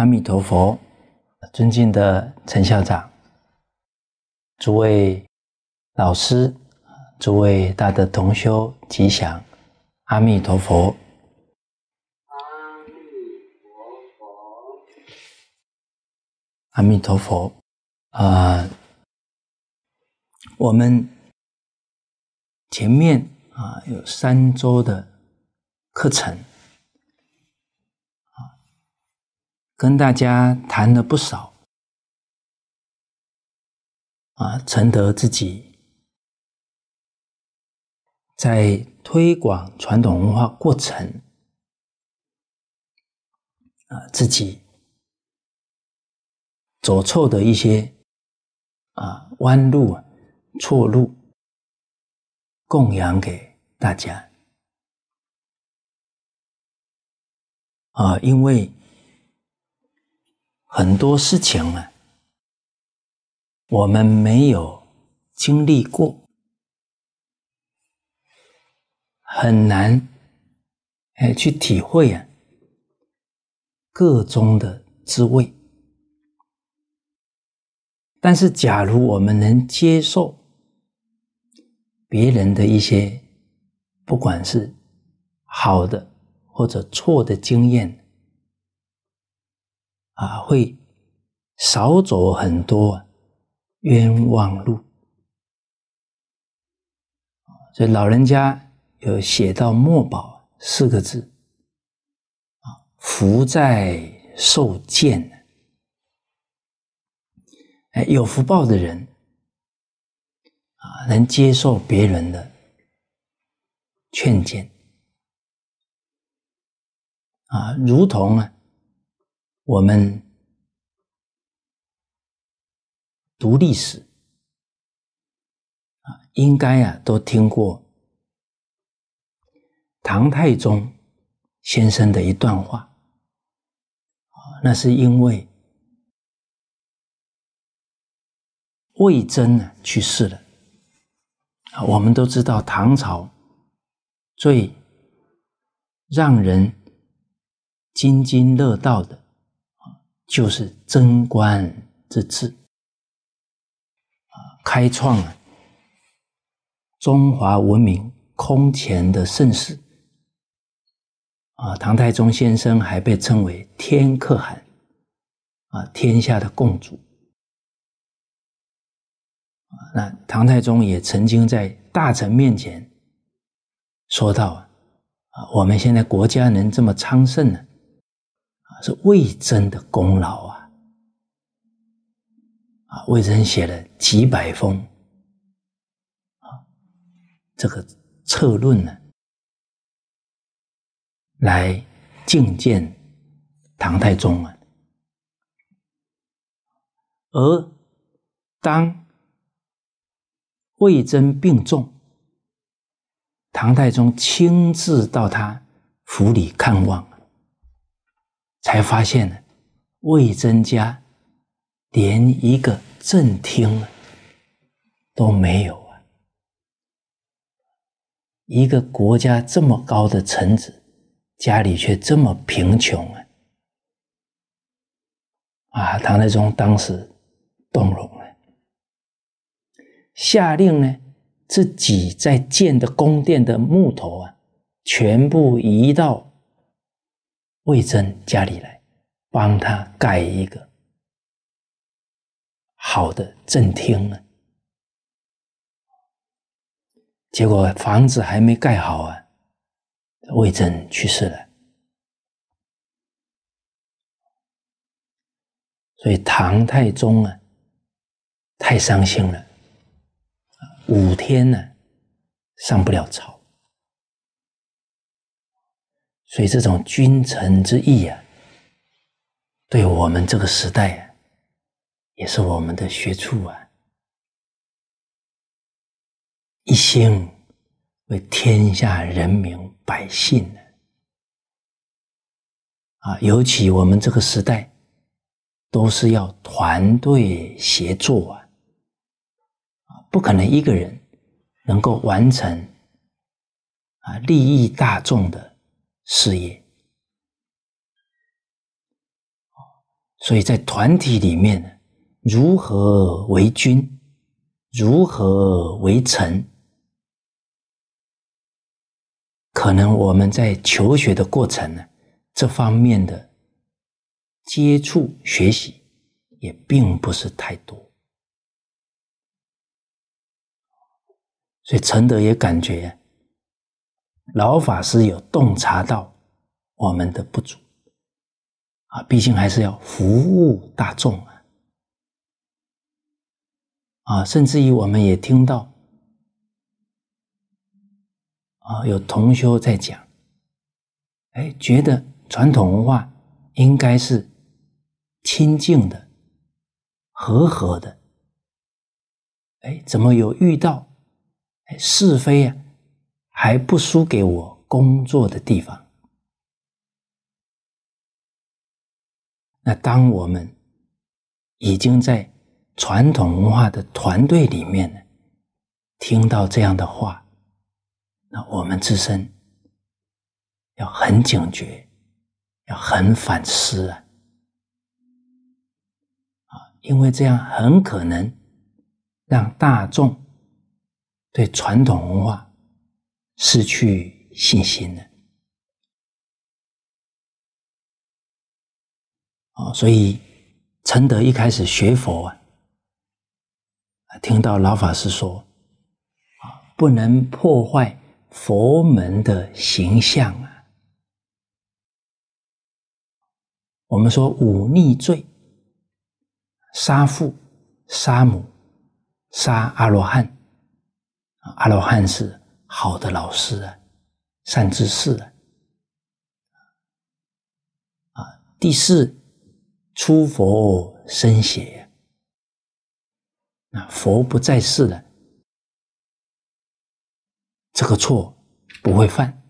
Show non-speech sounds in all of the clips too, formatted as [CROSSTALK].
阿弥陀佛，尊敬的陈校长，诸位老师，诸位大德同修吉祥！阿弥陀佛，阿弥陀佛，啊，我们前面啊有三周的课程。跟大家谈了不少啊，承德自己在推广传统文化过程啊，自己走错的一些啊弯路、错路，供养给大家啊，因为。很多事情啊，我们没有经历过，很难哎去体会啊各中的滋味。但是，假如我们能接受别人的一些，不管是好的或者错的经验。啊，会少走很多冤枉路。所以老人家有写到“墨宝”四个字啊，福在受见。哎，有福报的人啊，能接受别人的劝谏啊，如同啊。我们读历史啊，应该啊都听过唐太宗先生的一段话啊，那是因为魏征呢去世了啊。我们都知道唐朝最让人津津乐道的。就是贞观之治啊，开创了中华文明空前的盛世啊。唐太宗先生还被称为天可汗啊，天下的共主。那唐太宗也曾经在大臣面前说到啊，我们现在国家能这么昌盛呢？是魏征的功劳啊！啊，魏征写了几百封啊，这个策论呢，来觐见唐太宗啊。而当魏征病重，唐太宗亲自到他府里看望。才发现呢，魏征家连一个正厅都没有啊！一个国家这么高的臣子，家里却这么贫穷啊！啊，唐太宗当时动容了，下令呢，自己在建的宫殿的木头啊，全部移到。魏征家里来，帮他盖一个好的正厅呢。结果房子还没盖好啊，魏征去世了。所以唐太宗啊，太伤心了，五天呢上不了朝。所以，这种君臣之义啊，对我们这个时代啊，也是我们的学处啊，一心为天下人民百姓啊，尤其我们这个时代，都是要团队协作啊，啊，不可能一个人能够完成啊，利益大众的。事业，所以，在团体里面呢，如何为君，如何为臣，可能我们在求学的过程呢，这方面的接触学习也并不是太多，所以陈德也感觉。老法师有洞察到我们的不足，啊，毕竟还是要服务大众啊，啊，甚至于我们也听到，啊，有同修在讲，哎，觉得传统文化应该是清近的、和合的，哎，怎么有遇到哎是非呀？还不输给我工作的地方。那当我们已经在传统文化的团队里面呢，听到这样的话，那我们自身要很警觉，要很反思啊！啊，因为这样很可能让大众对传统文化。失去信心了啊！所以陈德一开始学佛啊，听到老法师说啊，不能破坏佛门的形象啊。我们说忤逆罪、杀父、杀母、杀阿罗汉啊，阿罗汉是。好的老师啊，善知识啊，啊，第四出佛身血啊，佛不在世了，这个错不会犯，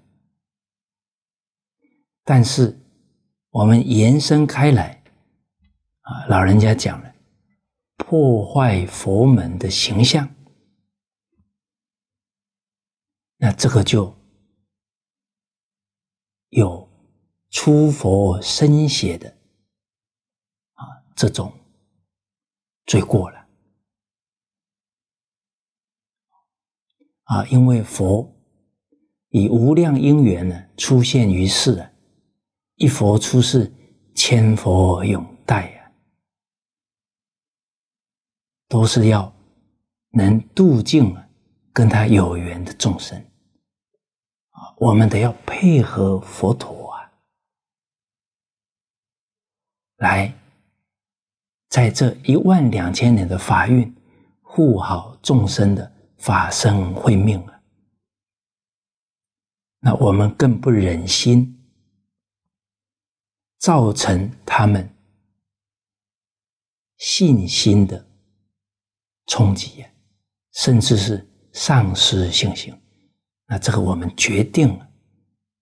但是我们延伸开来啊，老人家讲了，破坏佛门的形象。那这个就有出佛身邪的啊这种罪过了啊！因为佛以无量因缘呢出现于世啊，一佛出世，千佛永待啊，都是要能度尽啊跟他有缘的众生。我们得要配合佛陀啊，来在这一万两千年的法运护好众生的法身慧命啊！那我们更不忍心造成他们信心的冲击甚至是丧失信心。那这个我们决定了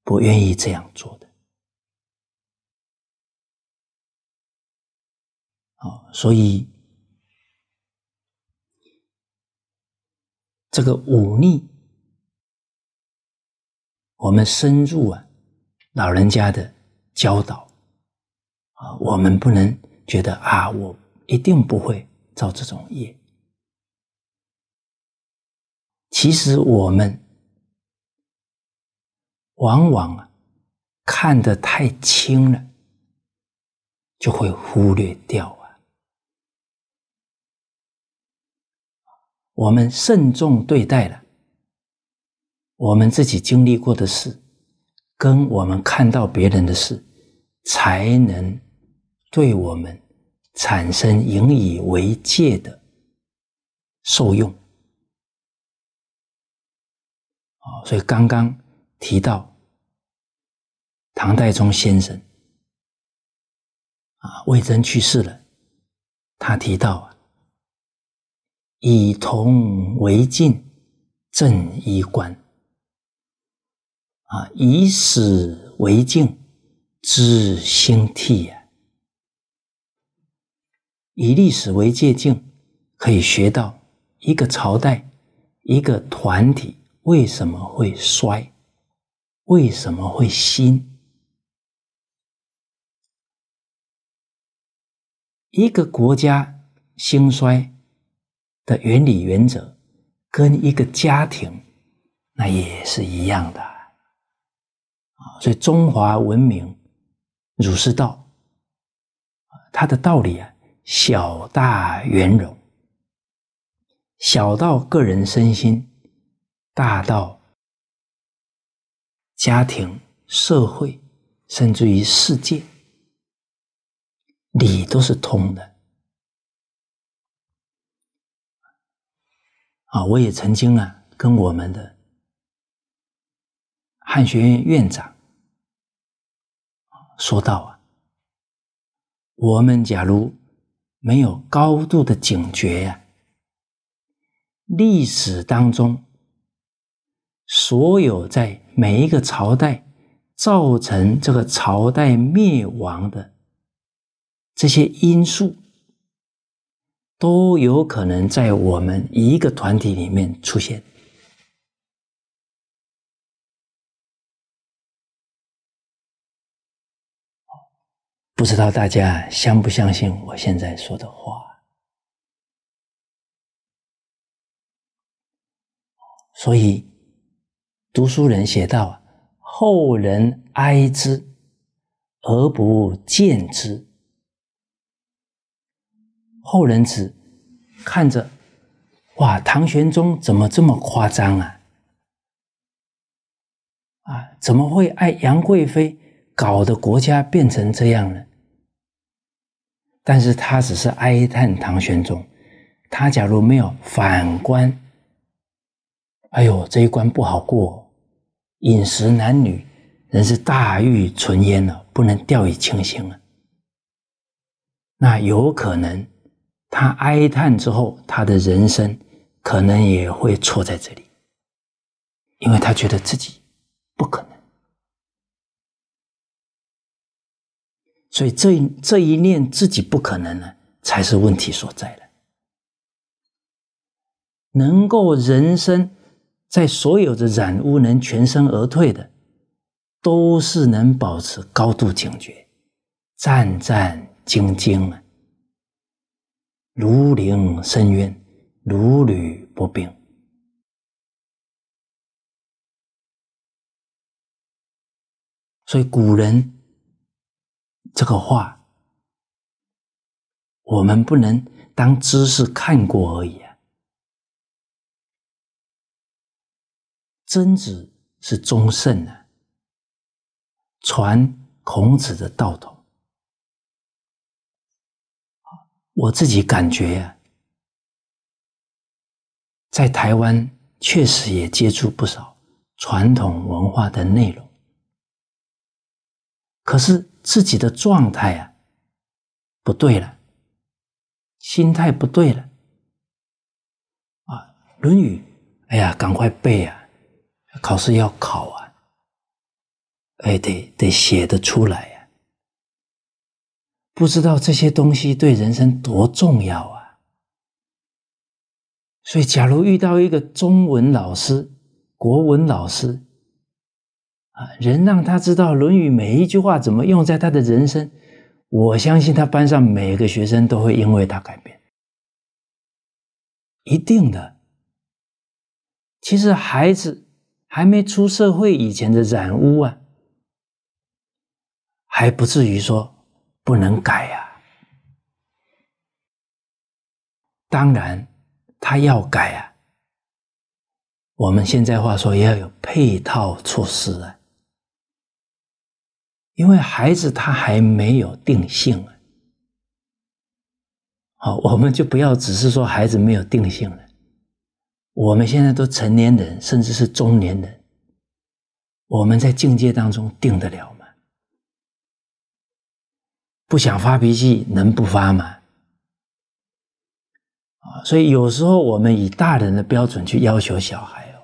不愿意这样做的啊，所以这个忤逆，我们深入啊老人家的教导啊，我们不能觉得啊，我一定不会造这种业，其实我们。往往啊，看得太轻了，就会忽略掉啊。我们慎重对待了我们自己经历过的事，跟我们看到别人的事，才能对我们产生引以为戒的受用啊。所以刚刚。提到唐代宗先生啊，魏征去世了。他提到啊，以铜为镜，正衣冠；啊，以史为镜，知兴替。啊，以历史为借镜，可以学到一个朝代、一个团体为什么会衰。为什么会兴？一个国家兴衰的原理原则，跟一个家庭那也是一样的啊！所以中华文明、儒释道，它的道理啊，小大圆融，小到个人身心，大到。家庭、社会，甚至于世界，理都是通的。啊，我也曾经啊，跟我们的汉学院院长说到啊，我们假如没有高度的警觉呀，历史当中。所有在每一个朝代造成这个朝代灭亡的这些因素，都有可能在我们一个团体里面出现。不知道大家相不相信我现在说的话？所以。读书人写道：“后人哀之而不见之。后人只看着，哇，唐玄宗怎么这么夸张啊？啊，怎么会爱杨贵妃，搞得国家变成这样呢？但是他只是哀叹唐玄宗，他假如没有反观，哎呦，这一关不好过。”饮食男女，人是大欲存焉了，不能掉以轻心了。那有可能，他哀叹之后，他的人生可能也会错在这里，因为他觉得自己不可能。所以这这一念自己不可能呢，才是问题所在了。能够人生。在所有的染污能全身而退的，都是能保持高度警觉、战战兢兢、如临深渊、如履薄冰。所以古人这个话，我们不能当知识看过而已。曾子是忠圣的，传孔子的道统。我自己感觉呀，在台湾确实也接触不少传统文化的内容，可是自己的状态啊不对了，心态不对了，啊，《论语》哎呀，赶快背啊！考试要考啊，哎，得得写的出来呀。不知道这些东西对人生多重要啊！所以，假如遇到一个中文老师、国文老师，啊，人让他知道《论语》每一句话怎么用在他的人生，我相信他班上每个学生都会因为他改变，一定的。其实孩子。还没出社会以前的染污啊，还不至于说不能改呀。当然，他要改啊。我们现在话说也要有配套措施啊，因为孩子他还没有定性啊。好，我们就不要只是说孩子没有定性了。我们现在都成年人，甚至是中年人，我们在境界当中定得了吗？不想发脾气，能不发吗？啊，所以有时候我们以大人的标准去要求小孩哦，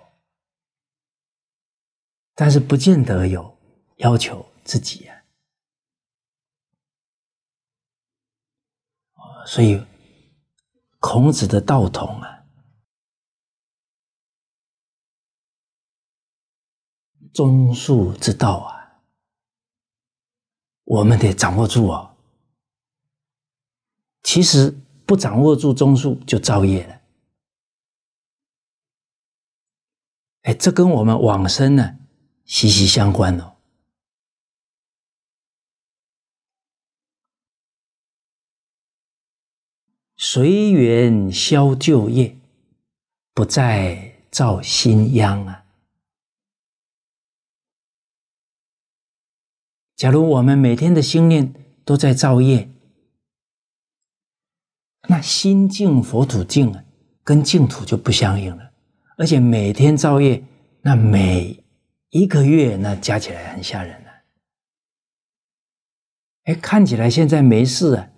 但是不见得有要求自己啊。啊，所以孔子的道统啊。中恕之道啊，我们得掌握住哦。其实不掌握住中术，就造业了。哎，这跟我们往生呢息息相关哦。随缘消旧业，不再造新殃啊。假如我们每天的心念都在造业，那心净佛土净啊，跟净土就不相应了。而且每天造业，那每一个月那加起来很吓人了。哎，看起来现在没事啊，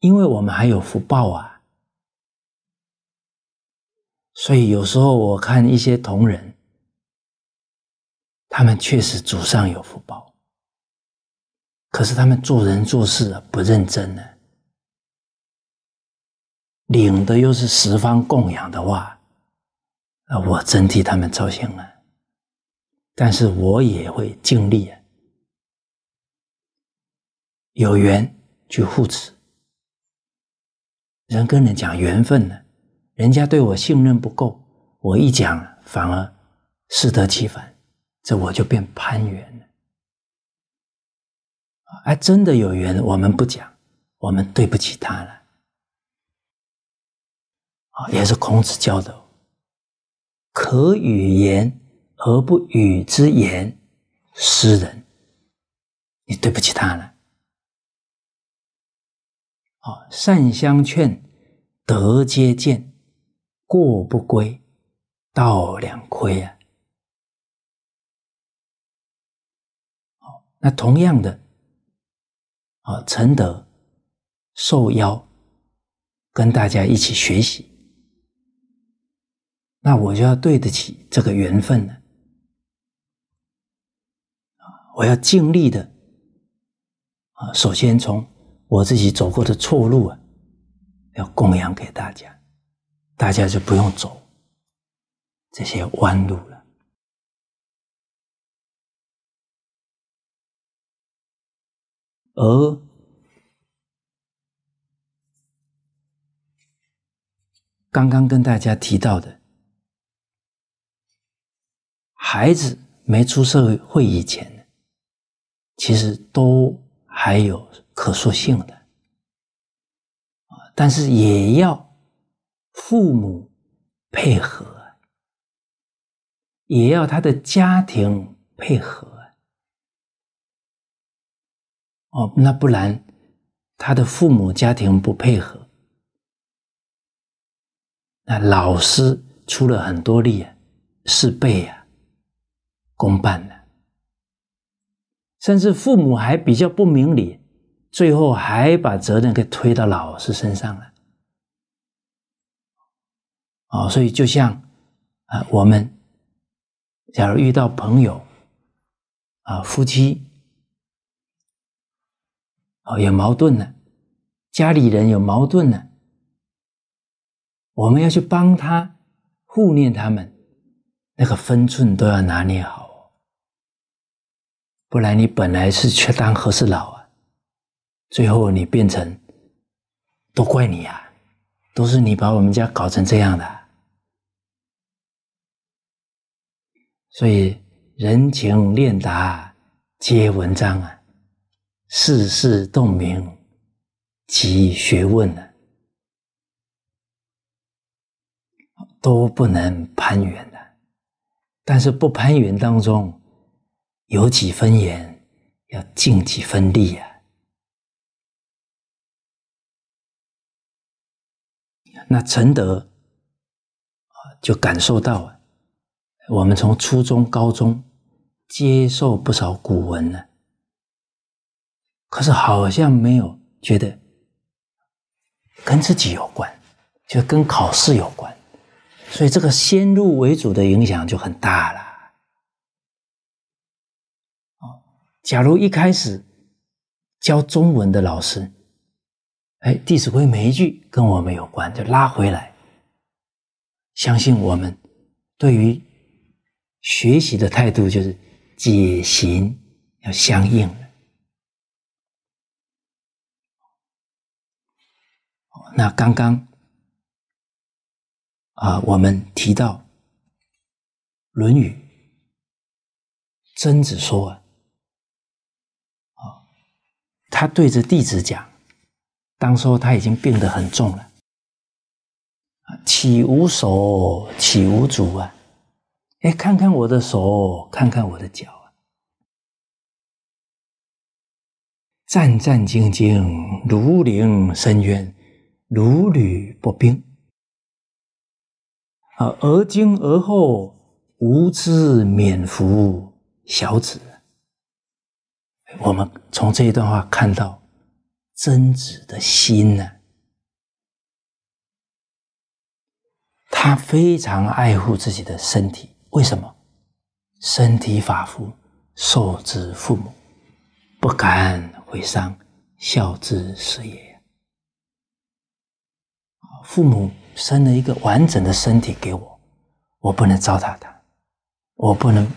因为我们还有福报啊。所以有时候我看一些同仁，他们确实祖上有福报。可是他们做人做事啊不认真呢，领的又是十方供养的话，啊，我真替他们着想啊。但是我也会尽力啊，有缘去护持。人跟人讲缘分呢，人家对我信任不够，我一讲反而适得其反，这我就变攀缘了。还真的有缘，我们不讲，我们对不起他了。啊，也是孔子教的，可与言而不与之言，诗人。你对不起他了。好，善相劝，德皆见；过不归，道两亏啊。那同样的。啊，承德受邀跟大家一起学习，那我就要对得起这个缘分了。啊，我要尽力的。啊，首先从我自己走过的错路啊，要供养给大家，大家就不用走这些弯路。而刚刚跟大家提到的，孩子没出社会会以前其实都还有可塑性的但是也要父母配合，也要他的家庭配合。哦，那不然，他的父母家庭不配合，那老师出了很多力，啊，事倍啊，公办了，甚至父母还比较不明理，最后还把责任给推到老师身上了。哦，所以就像啊，我们假如遇到朋友啊，夫妻。哦，有矛盾了，家里人有矛盾了，我们要去帮他护念他们，那个分寸都要拿捏好，不然你本来是去当和事佬啊，最后你变成，都怪你呀，都是你把我们家搞成这样的，所以人情练达皆文章啊。世事洞明及学问呢，都不能攀援的。但是不攀援当中，有几分缘，要尽几分力啊。那承德就感受到啊，我们从初中、高中接受不少古文呢。可是好像没有觉得跟自己有关，就跟考试有关，所以这个先入为主的影响就很大了。哦，假如一开始教中文的老师，哎，《弟子规》每一句跟我们有关，就拉回来，相信我们对于学习的态度就是解行要相应了。那刚刚啊，我们提到《论语》，曾子说：“啊，他对着弟子讲，当说他已经病得很重了啊，起无手，起无足啊，哎，看看我的手，看看我的脚啊，战战兢兢，如临深渊。”如履薄冰啊！而今而后，无知免乎小子。我们从这一段话看到，曾子的心呢，他非常爱护自己的身体。为什么？身体发肤，受之父母，不敢毁伤，孝之始也。父母生了一个完整的身体给我，我不能糟蹋他，我不能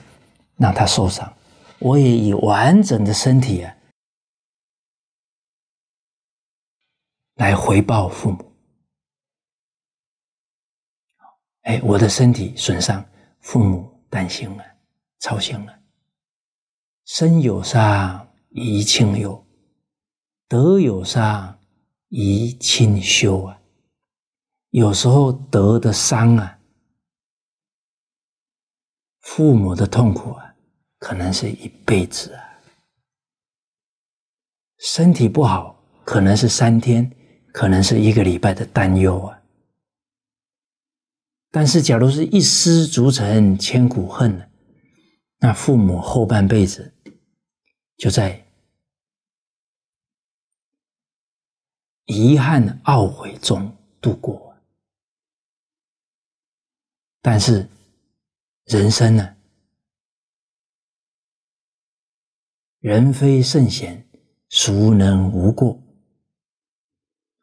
让他受伤，我也以完整的身体啊来回报父母。哎，我的身体损伤，父母担心了，操心了。身有伤，贻亲忧；德有伤，贻亲羞啊。有时候得的伤啊，父母的痛苦啊，可能是一辈子啊；身体不好，可能是三天，可能是一个礼拜的担忧啊。但是，假如是一失足成千古恨呢，那父母后半辈子就在遗憾、懊悔中度过。但是，人生呢？人非圣贤，孰能无过？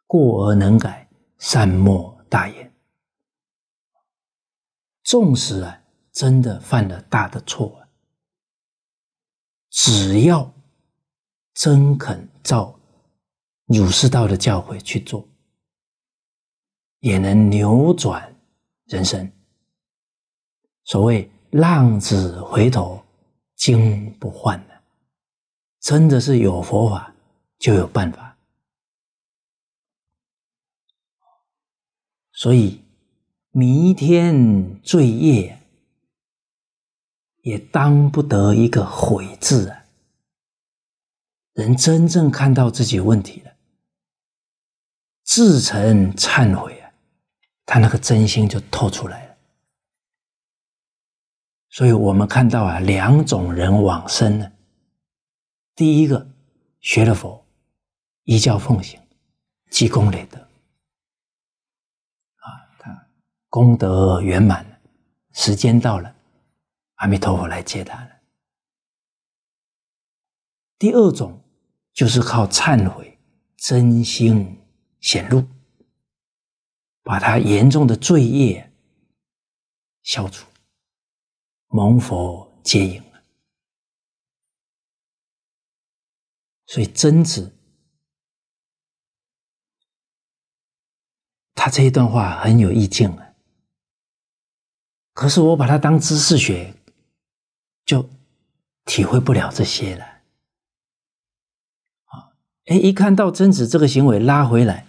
过而能改，善莫大焉。纵使啊，真的犯了大的错啊，只要真肯照儒释道的教诲去做，也能扭转人生。所谓浪子回头金不换真的是有佛法就有办法，所以弥天罪业也当不得一个悔字啊！人真正看到自己问题了，自诚忏悔啊，他那个真心就透出来。所以我们看到啊，两种人往生呢。第一个，学了佛，一教奉行，积功累德，啊，他功德圆满了，时间到了，阿弥陀佛来接他了。第二种，就是靠忏悔，真心显露，把他严重的罪业消除。蒙佛接引了，所以贞子他这一段话很有意境啊。可是我把他当知识学，就体会不了这些了。啊，哎，一看到贞子这个行为拉回来，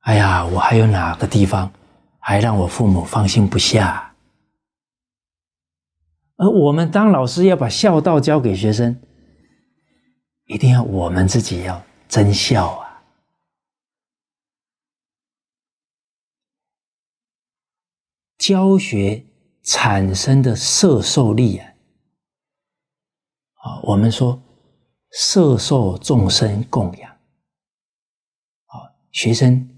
哎呀，我还有哪个地方还让我父母放心不下？而我们当老师要把孝道教给学生，一定要我们自己要真孝啊！教学产生的摄受力啊，啊，我们说摄受众生供养，好，学生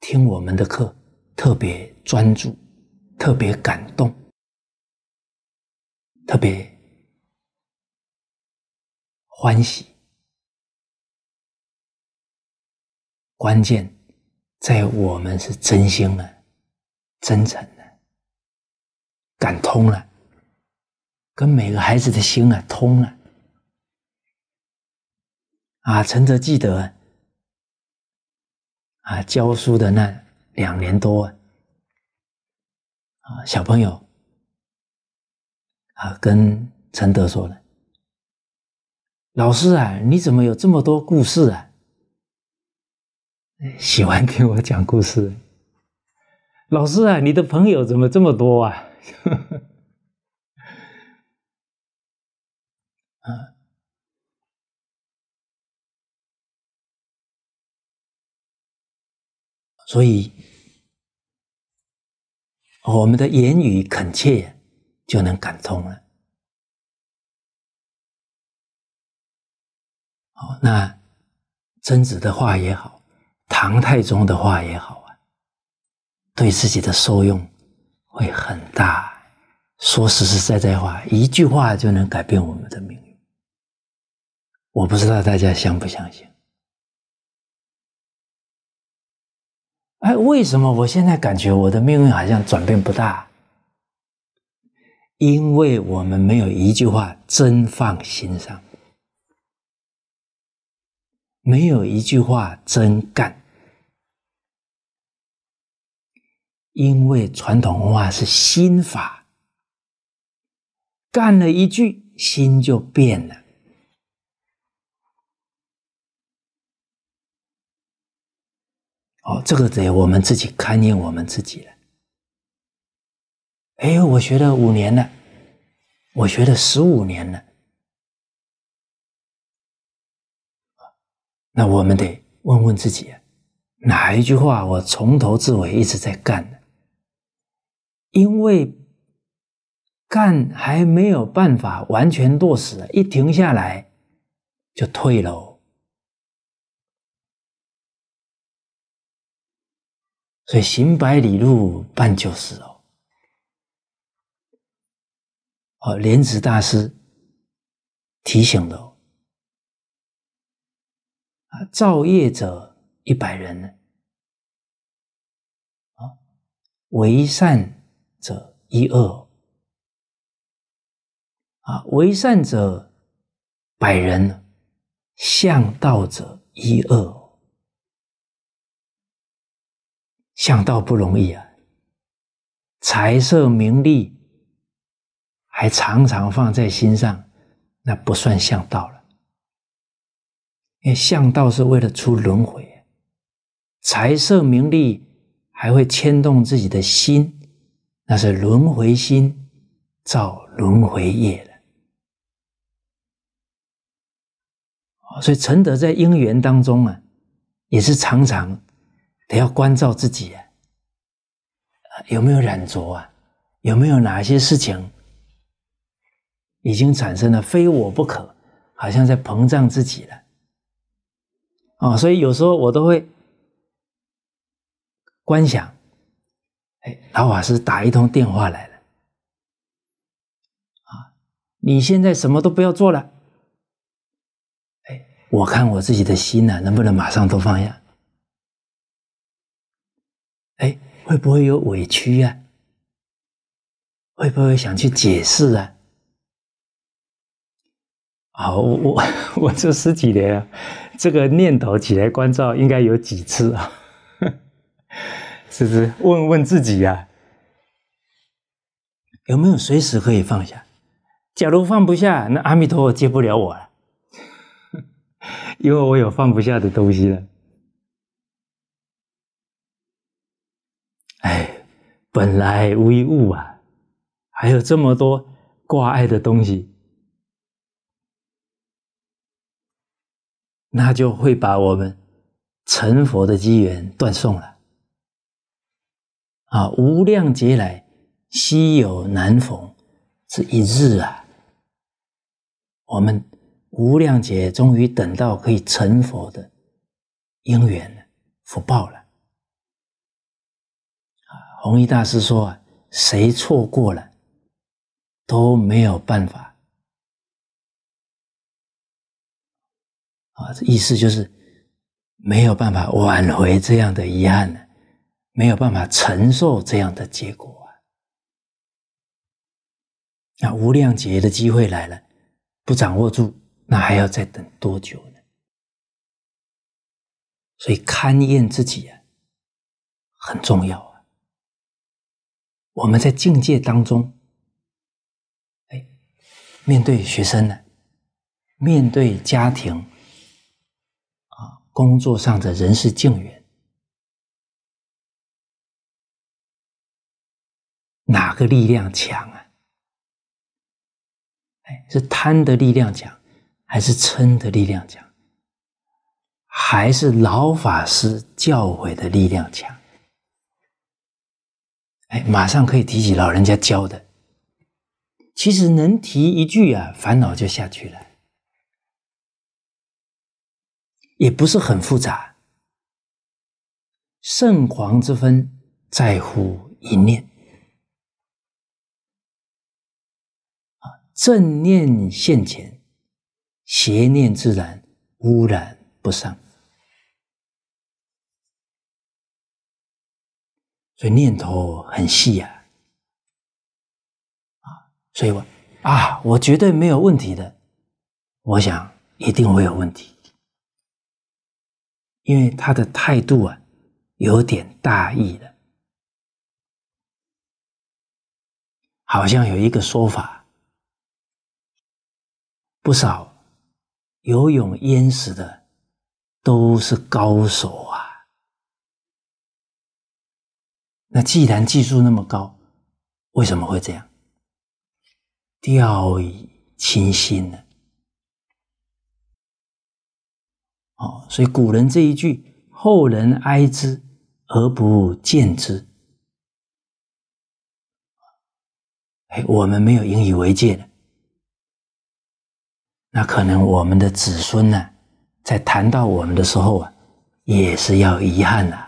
听我们的课特别专注，特别感动。特别欢喜，关键在我们是真心的、真诚的，感通了，跟每个孩子的心啊通了。啊，陈泽记得啊，教书的那两年多啊，小朋友。跟陈德说了：“老师啊，你怎么有这么多故事啊？[LAUGHS] 喜欢听我讲故事。老师啊，你的朋友怎么这么多啊？” [LAUGHS] 啊，所以我们的言语恳切。就能感通了。好，那曾子的话也好，唐太宗的话也好啊，对自己的受用会很大。说实实在在话，一句话就能改变我们的命运。我不知道大家相不相信。哎，为什么我现在感觉我的命运好像转变不大？因为我们没有一句话真放心上，没有一句话真干，因为传统文化是心法，干了一句心就变了。哦，这个得我们自己勘验我们自己了。哎，我学了五年了，我学了十五年了。那我们得问问自己，哪一句话我从头至尾一直在干呢？因为干还没有办法完全落实，一停下来就退喽。所以行百里路，半九十哦。啊，莲子大师提醒的啊，造业者一百人呢，啊，为善者一二，啊，为善者百人，向道者一二，向道不容易啊，财色名利。还常常放在心上，那不算向道了。因为向道是为了出轮回，财色名利还会牵动自己的心，那是轮回心造轮回业了。所以承德在姻缘当中啊，也是常常得要关照自己啊，有没有染着啊？有没有哪些事情？已经产生了非我不可，好像在膨胀自己了啊！所以有时候我都会观想，哎，老法师打一通电话来了啊！你现在什么都不要做了，哎，我看我自己的心呢，能不能马上都放下？哎，会不会有委屈呀？会不会想去解释啊？好，我 [LAUGHS] 我我这十几年，这个念头起来关照，应该有几次啊？[LAUGHS] 是不是？问问自己呀，有没有随时可以放下？假如放不下，那阿弥陀佛接不了我了，[LAUGHS] 因为我有放不下的东西了。哎，本来无一物啊，还有这么多挂碍的东西。那就会把我们成佛的机缘断送了啊！无量劫来，稀有难逢，是一日啊，我们无量劫终于等到可以成佛的因缘了，福报了啊！弘一大师说：“啊，谁错过了，都没有办法。”啊，这意思就是没有办法挽回这样的遗憾，没有办法承受这样的结果啊！那无量劫的机会来了，不掌握住，那还要再等多久呢？所以勘验自己啊，很重要啊！我们在境界当中，哎，面对学生呢，面对家庭。工作上的人事敬缘，哪个力量强啊？哎，是贪的力量强，还是嗔的力量强，还是老法师教诲的力量强？哎，马上可以提起老人家教的。其实能提一句啊，烦恼就下去了。也不是很复杂，圣皇之分在乎一念正念现前，邪念自然污染不上，所以念头很细呀，啊，所以我啊，我绝对没有问题的，我想一定会有问题。因为他的态度啊，有点大意了，好像有一个说法，不少游泳淹死的都是高手啊。那既然技术那么高，为什么会这样？掉以轻心呢？哦，所以古人这一句“后人哀之而不见之”，哎，我们没有引以为戒，的，那可能我们的子孙呢，在谈到我们的时候啊，也是要遗憾啊。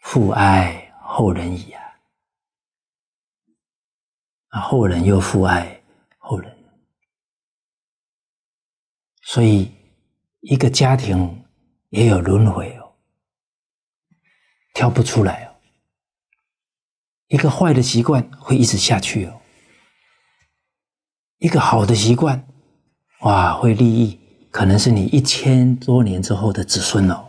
父爱后人矣”啊，啊，后人又父爱后人，所以。一个家庭也有轮回哦，跳不出来哦。一个坏的习惯会一直下去哦。一个好的习惯，哇，会利益，可能是你一千多年之后的子孙哦。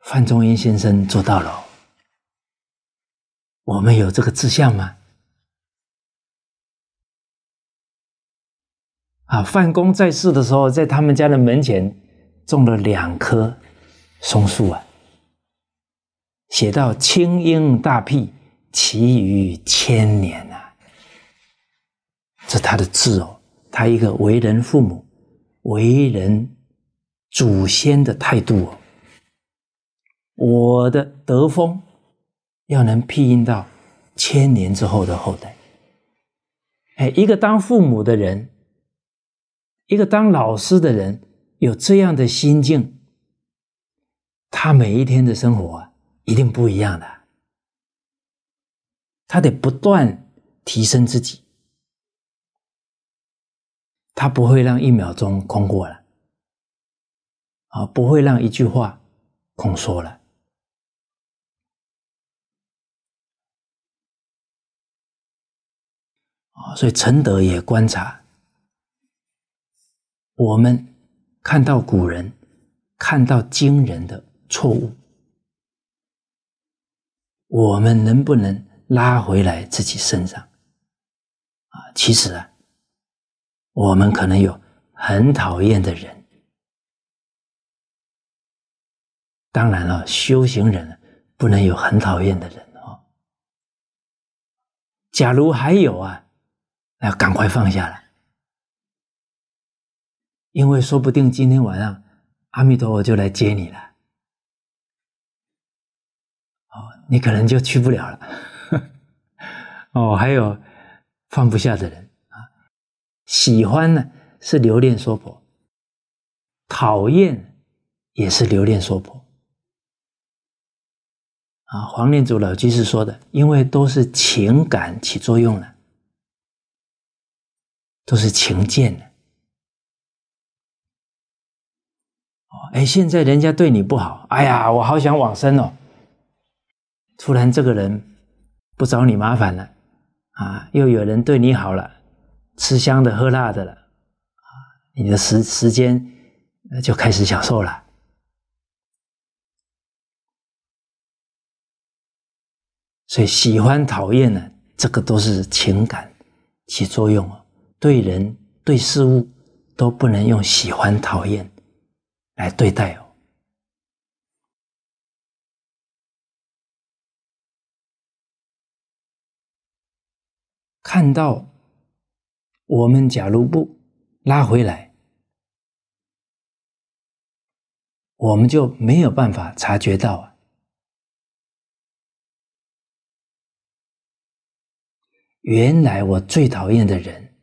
范仲淹先生做到了，我们有这个志向吗？啊，范公在世的时候，在他们家的门前种了两棵松树啊，写到“青樱大辟，其余千年”呐，这他的字哦，他一个为人父母、为人祖先的态度哦，我的德风要能庇荫到千年之后的后代，哎，一个当父母的人。一个当老师的人，有这样的心境，他每一天的生活一定不一样的。他得不断提升自己，他不会让一秒钟空过了，啊，不会让一句话空说了，啊，所以陈德也观察。我们看到古人，看到今人的错误，我们能不能拉回来自己身上？啊，其实啊，我们可能有很讨厌的人。当然了，修行人不能有很讨厌的人啊。假如还有啊，那赶快放下来。因为说不定今天晚上，阿弥陀佛就来接你了，哦，你可能就去不了了。[LAUGHS] 哦，还有放不下的人啊，喜欢呢是留恋娑婆，讨厌也是留恋娑婆。啊，黄念祖老居士说的，因为都是情感起作用了，都是情见的。哎，现在人家对你不好，哎呀，我好想往生哦。突然，这个人不找你麻烦了，啊，又有人对你好了，吃香的喝辣的了，啊，你的时时间就开始享受了。所以，喜欢、讨厌呢，这个都是情感起作用哦。对人、对事物都不能用喜欢、讨厌。来对待哦！看到我们，假如不拉回来，我们就没有办法察觉到啊。原来我最讨厌的人，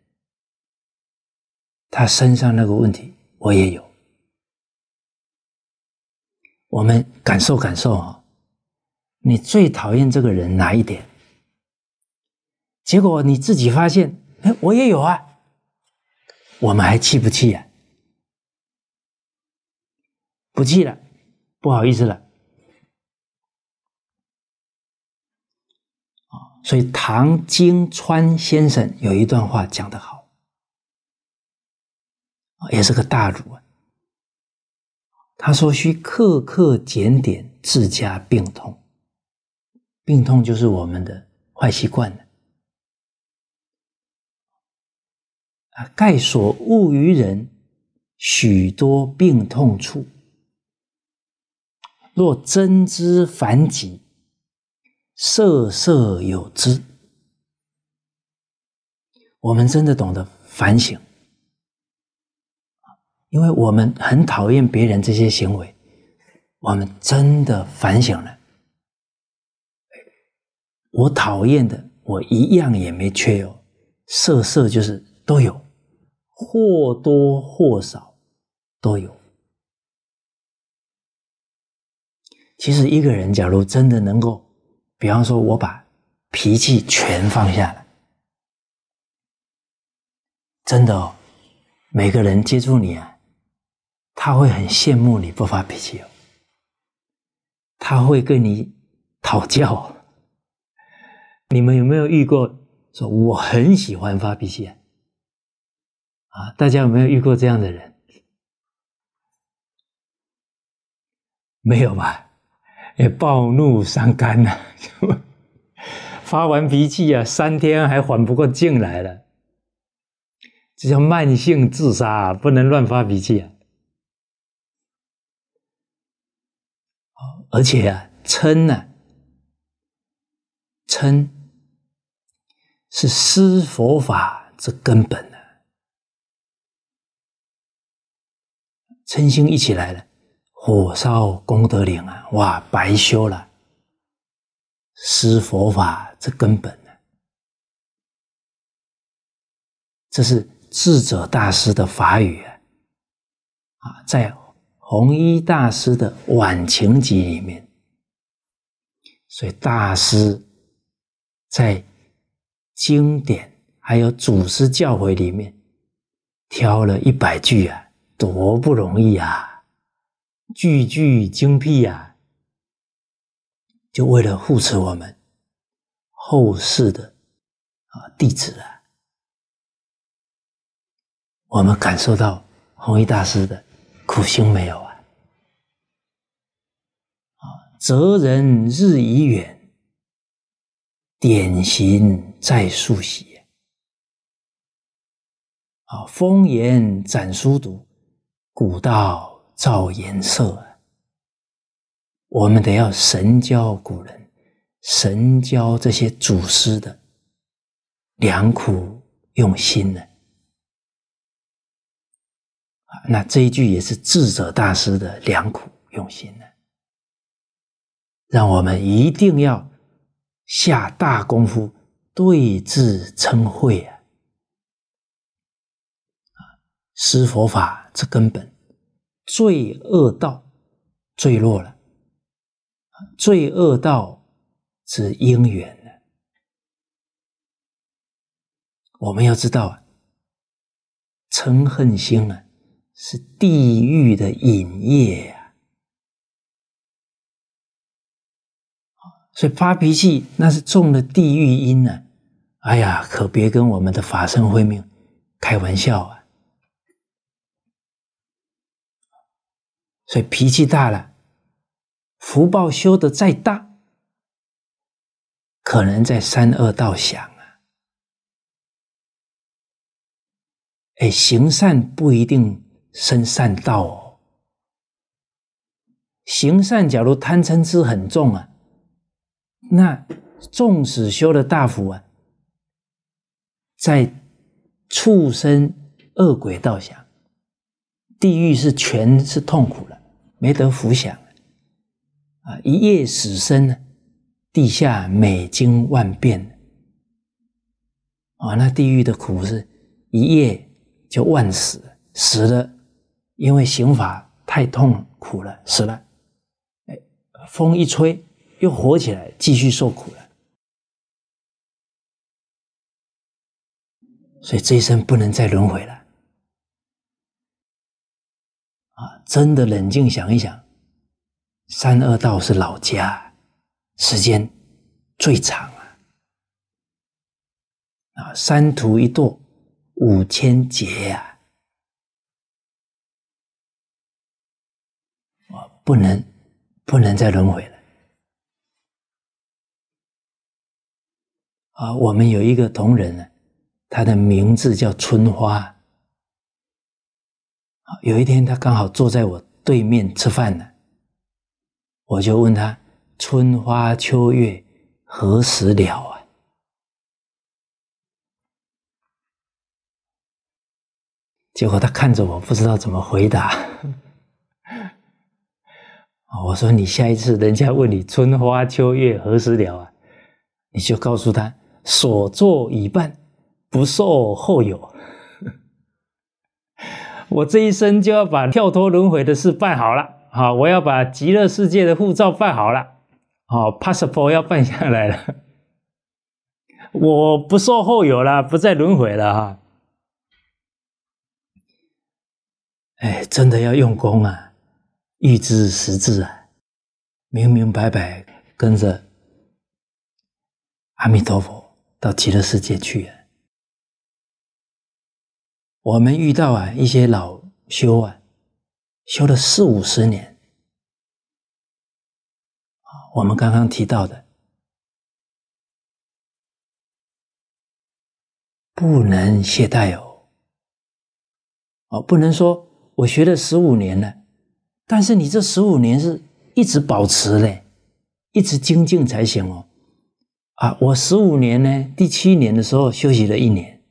他身上那个问题，我也有。我们感受感受啊，你最讨厌这个人哪一点？结果你自己发现，哎，我也有啊。我们还气不气呀？不气了，不好意思了。啊，所以唐经川先生有一段话讲得好，也是个大儒啊。他说：“需刻刻检点自家病痛，病痛就是我们的坏习惯的啊。盖所恶于人许多病痛处，若真知反己，色色有之。我们真的懂得反省。”因为我们很讨厌别人这些行为，我们真的反省了。我讨厌的，我一样也没缺哦，色色就是都有，或多或少都有。其实一个人，假如真的能够，比方说我把脾气全放下了，真的哦，每个人接触你啊。他会很羡慕你不发脾气哦，他会跟你讨教。你们有没有遇过说我很喜欢发脾气啊？啊，大家有没有遇过这样的人？没有吧？也暴怒伤肝呐，[LAUGHS] 发完脾气啊，三天还缓不过劲来了，这叫慢性自杀，不能乱发脾气啊。而且啊，嗔呢，嗔是施佛法之根本了。嗔心一起来了，火烧功德林啊！哇，白修了。施佛法之根本了，这是智者大师的法语啊！啊，在。弘一大师的《晚晴集》里面，所以大师在经典还有祖师教诲里面挑了一百句啊，多不容易啊，句句精辟啊，就为了护持我们后世的啊弟子啊，我们感受到弘一大师的。苦行没有啊？啊，择人日已远，典型再树写。啊，风言展书读，古道照颜色我们得要神教古人，神教这些祖师的良苦用心呢。那这一句也是智者大师的良苦用心呢，让我们一定要下大功夫对智称慧啊！啊，失佛法之根本，罪恶道坠落了罪恶道之因缘呢，我们要知道啊，嗔恨心呢。是地狱的引业呀，所以发脾气那是中了地狱因呢。哎呀，可别跟我们的法身慧命开玩笑啊！所以脾气大了，福报修得再大，可能在三恶道想啊。哎，行善不一定。生善道，哦。行善。假如贪嗔痴很重啊，那纵使修了大福啊，在畜生、恶鬼道下，地狱是全是痛苦了，没得福享啊。一夜死生呢，地下每经万变啊，那地狱的苦是，一夜就万死，死了。因为刑法太痛苦了，死了，哎，风一吹又活起来，继续受苦了，所以这一生不能再轮回了。啊，真的冷静想一想，三恶道是老家，时间最长啊，啊，三途一堕五千劫呀。不能，不能再轮回了。啊，我们有一个同仁呢，他的名字叫春花。有一天他刚好坐在我对面吃饭呢，我就问他：“春花秋月何时了啊？”结果他看着我不知道怎么回答。我说你下一次人家问你“春花秋月何时了”啊，你就告诉他“所作已办，不受后有”。[LAUGHS] 我这一生就要把跳脱轮回的事办好了，好，我要把极乐世界的护照办好了，好，passport 要办下来了。我不受后有了，不再轮回了啊！哎，真的要用功啊！遇知十字啊，明明白白跟着阿弥陀佛到极乐世界去啊！我们遇到啊一些老修啊，修了四五十年我们刚刚提到的，不能懈怠哦，啊，不能说我学了十五年了。但是你这十五年是一直保持嘞，一直精进才行哦。啊，我十五年呢，第七年的时候休息了一年，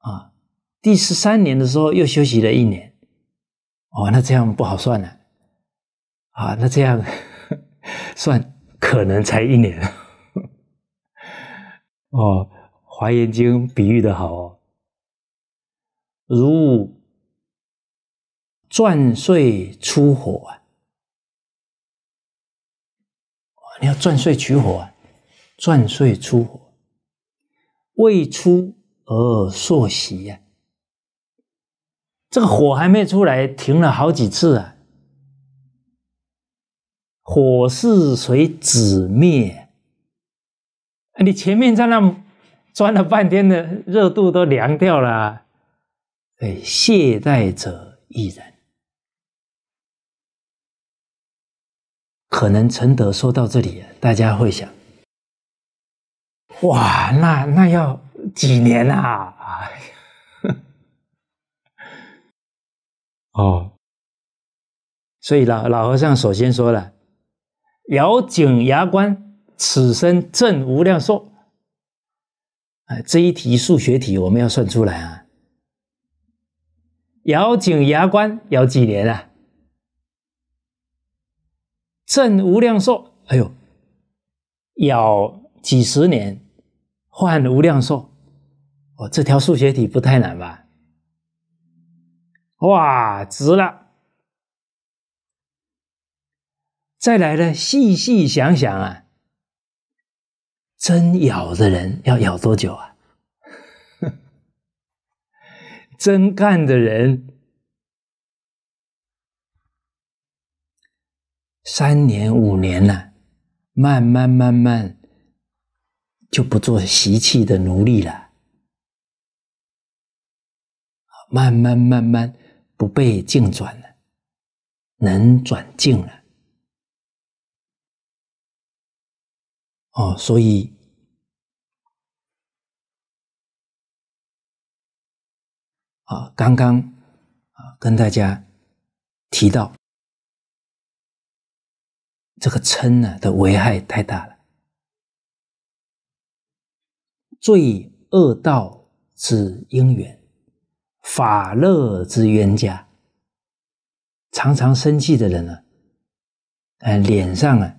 啊，第十三年的时候又休息了一年，哦，那这样不好算了，啊，那这样 [LAUGHS] 算可能才一年，[LAUGHS] 哦，《华严经》比喻的好，哦，如。钻燧出火啊！你要钻燧取火，啊，钻燧出火，未出而朔息呀！这个火还没出来，停了好几次啊！火势随止灭，你前面在那钻了半天的热度都凉掉了。哎，懈怠者亦然。可能承德说到这里，大家会想：哇，那那要几年啊？[LAUGHS] 哦，所以老老和尚首先说了：咬紧牙关，此生证无量寿。哎，这一题数学题我们要算出来啊！咬紧牙关，咬几年啊？增无量寿，哎呦，咬几十年，换无量寿，哦，这条数学题不太难吧？哇，值了！再来呢，细细想想啊，真咬的人要咬多久啊？[LAUGHS] 真干的人。三年五年了，慢慢慢慢，就不做习气的奴隶了。慢慢慢慢，不被境转了，能转境了。哦，所以啊，刚刚啊，跟大家提到。这个嗔呢的危害太大了，罪恶道之因缘，法乐之冤家。常常生气的人呢，呃，脸上啊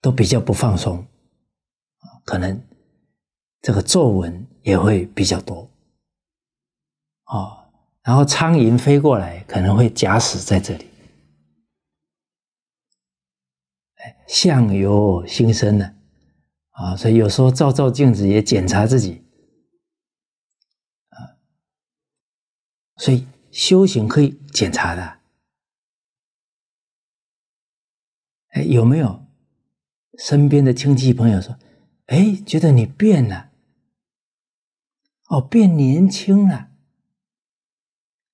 都比较不放松，可能这个皱纹也会比较多。哦，然后苍蝇飞过来可能会假死在这里。相由心生呢，啊，所以有时候照照镜子也检查自己，啊，所以修行可以检查的，哎，有没有身边的亲戚朋友说，哎，觉得你变了，哦，变年轻了，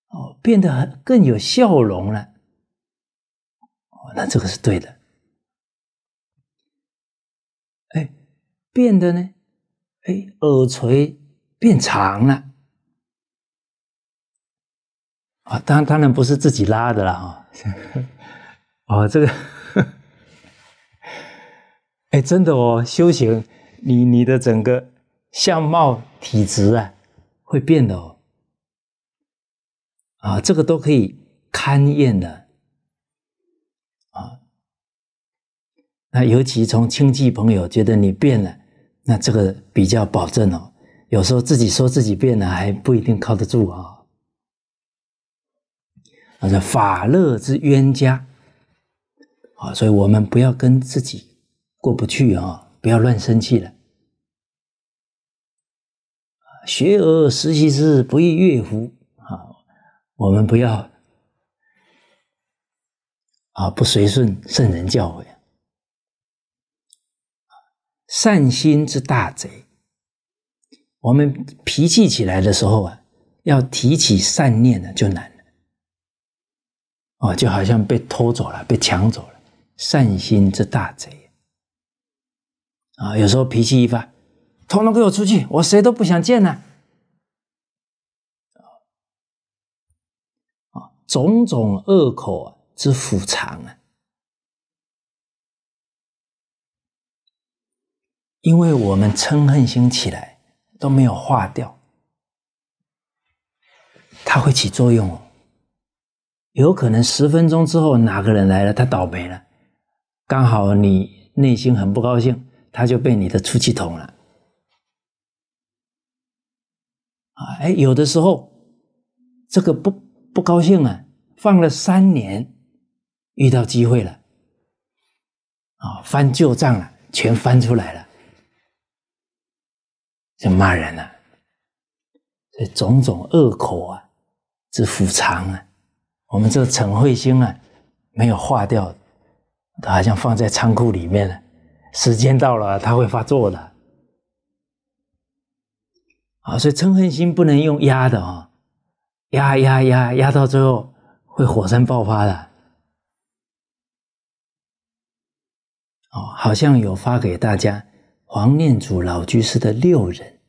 哦，变得很更有笑容了，哦，那这个是对的。变得呢？哎，耳垂变长了啊！当当然不是自己拉的了啊！[LAUGHS] 哦，这个哎，真的哦，修行，你你的整个相貌体质啊，会变的哦！啊，这个都可以勘验的啊。那尤其从亲戚朋友觉得你变了。那这个比较保证哦，有时候自己说自己变了还不一定靠得住啊。那是法乐之冤家，啊，所以我们不要跟自己过不去啊，不要乱生气了。学而时习之，不亦乐乎？啊，我们不要啊，不随顺圣人教诲。善心之大贼，我们脾气起来的时候啊，要提起善念呢就难了，哦，就好像被偷走了，被抢走了，善心之大贼啊！有时候脾气一发，统统给我出去，我谁都不想见呢，啊，种种恶口啊之腐肠啊！因为我们嗔恨心起来都没有化掉，它会起作用哦。有可能十分钟之后哪个人来了，他倒霉了，刚好你内心很不高兴，他就被你的出气筒了。啊，哎，有的时候这个不不高兴啊，放了三年，遇到机会了，啊，翻旧账了，全翻出来了。就骂人了，这种种恶口啊，是腐肠啊，我们这个陈慧星啊，没有化掉，它好像放在仓库里面了，时间到了它会发作的。啊，所以嗔恨心不能用压的啊，压压压压到最后会火山爆发的。哦，好像有发给大家。黄念祖老居士的六人，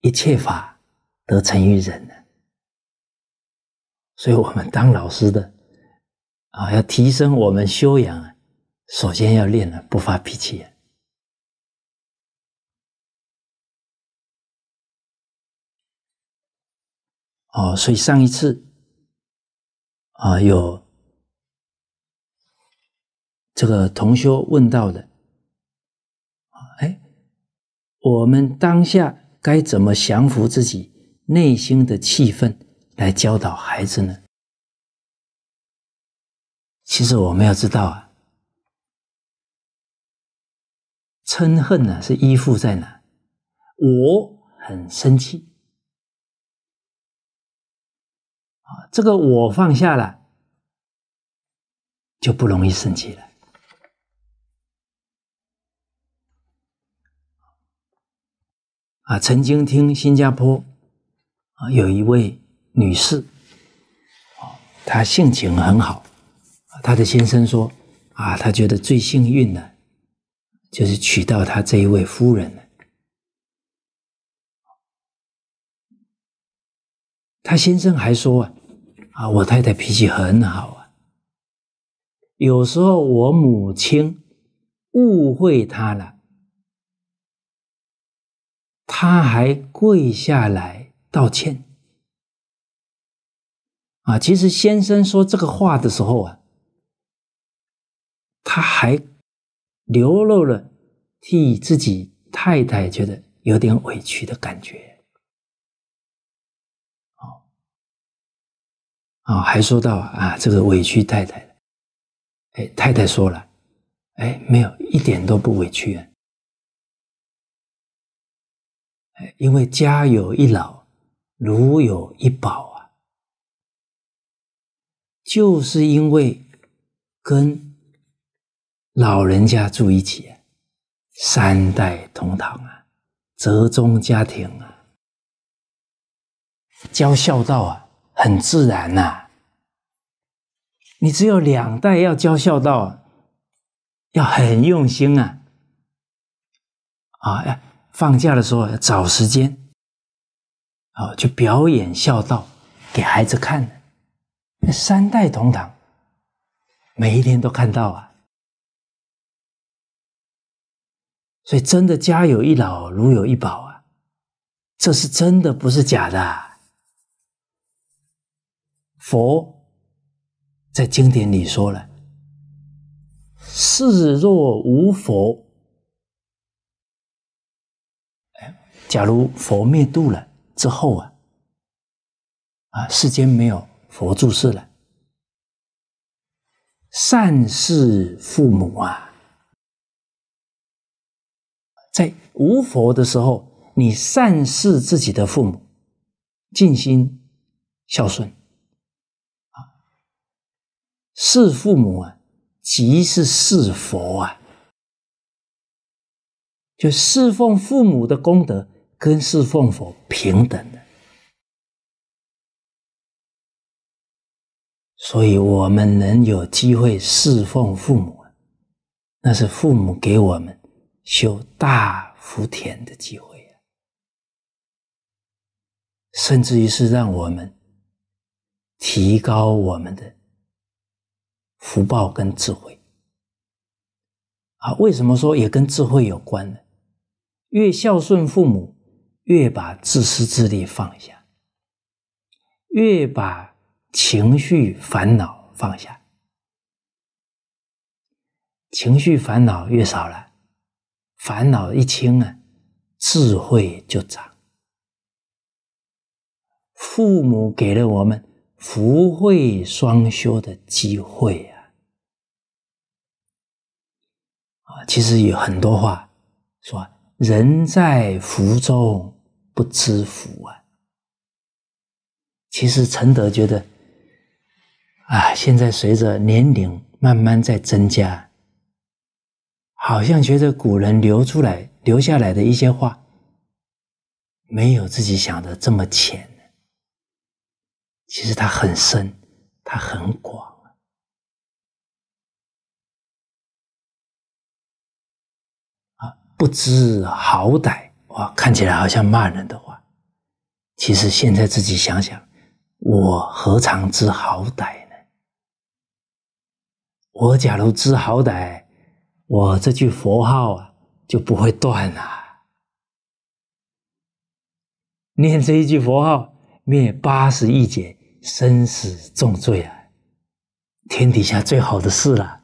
一切法得成于忍呢。所以我们当老师的啊，要提升我们修养啊，首先要练啊，不发脾气啊。哦，所以上一次啊有。这个同修问到的哎，我们当下该怎么降服自己内心的气氛来教导孩子呢？其实我们要知道啊，嗔恨呢是依附在哪？我很生气啊，这个我放下了，就不容易生气了。啊，曾经听新加坡啊，有一位女士啊，她性情很好，她的先生说啊，他觉得最幸运的，就是娶到他这一位夫人了。他先生还说啊，啊，我太太脾气很好啊，有时候我母亲误会她了。他还跪下来道歉啊！其实先生说这个话的时候啊，他还流露了替自己太太觉得有点委屈的感觉。哦，啊，还说到啊，这个委屈太太了。哎，太太说了，哎，没有，一点都不委屈啊。因为家有一老，如有一宝啊。就是因为跟老人家住一起三代同堂啊，折中家庭啊，教孝道啊，很自然呐。你只有两代要教孝道，要很用心啊。啊，放假的时候，要找时间，好去表演孝道，给孩子看。那三代同堂，每一天都看到啊。所以，真的家有一老，如有一宝啊。这是真的，不是假的。佛在经典里说了：“世若无佛。”假如佛灭度了之后啊，啊，世间没有佛住世了，善事父母啊，在无佛的时候，你善事自己的父母，尽心孝顺啊，事父母啊，即是事佛啊，就侍奉父母的功德。跟侍奉佛平等的，所以，我们能有机会侍奉父母，那是父母给我们修大福田的机会啊，甚至于是让我们提高我们的福报跟智慧啊。为什么说也跟智慧有关呢？越孝顺父母。越把自私自利放下，越把情绪烦恼放下，情绪烦恼越少了，烦恼一轻啊，智慧就长。父母给了我们福慧双修的机会啊，啊，其实有很多话说，人在福中。不知福啊！其实陈德觉得啊，现在随着年龄慢慢在增加，好像觉得古人留出来、留下来的一些话，没有自己想的这么浅。其实它很深，它很广啊！不知好歹。看起来好像骂人的话，其实现在自己想想，我何尝知好歹呢？我假如知好歹，我这句佛号啊就不会断了。念这一句佛号，灭八十亿劫生死重罪啊，天底下最好的事了。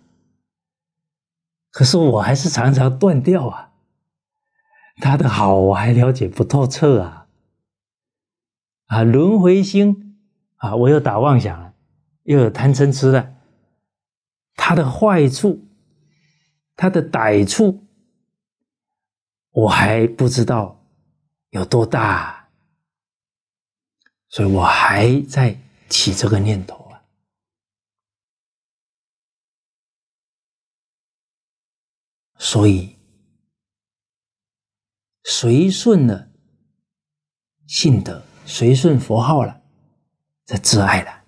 可是我还是常常断掉啊。他的好我还了解不透彻啊，啊轮回心啊，我又打妄想了，又有贪嗔痴了，他的坏处、他的歹处，我还不知道有多大，所以我还在起这个念头啊，所以。随顺了信德，随顺佛号了，这自爱了。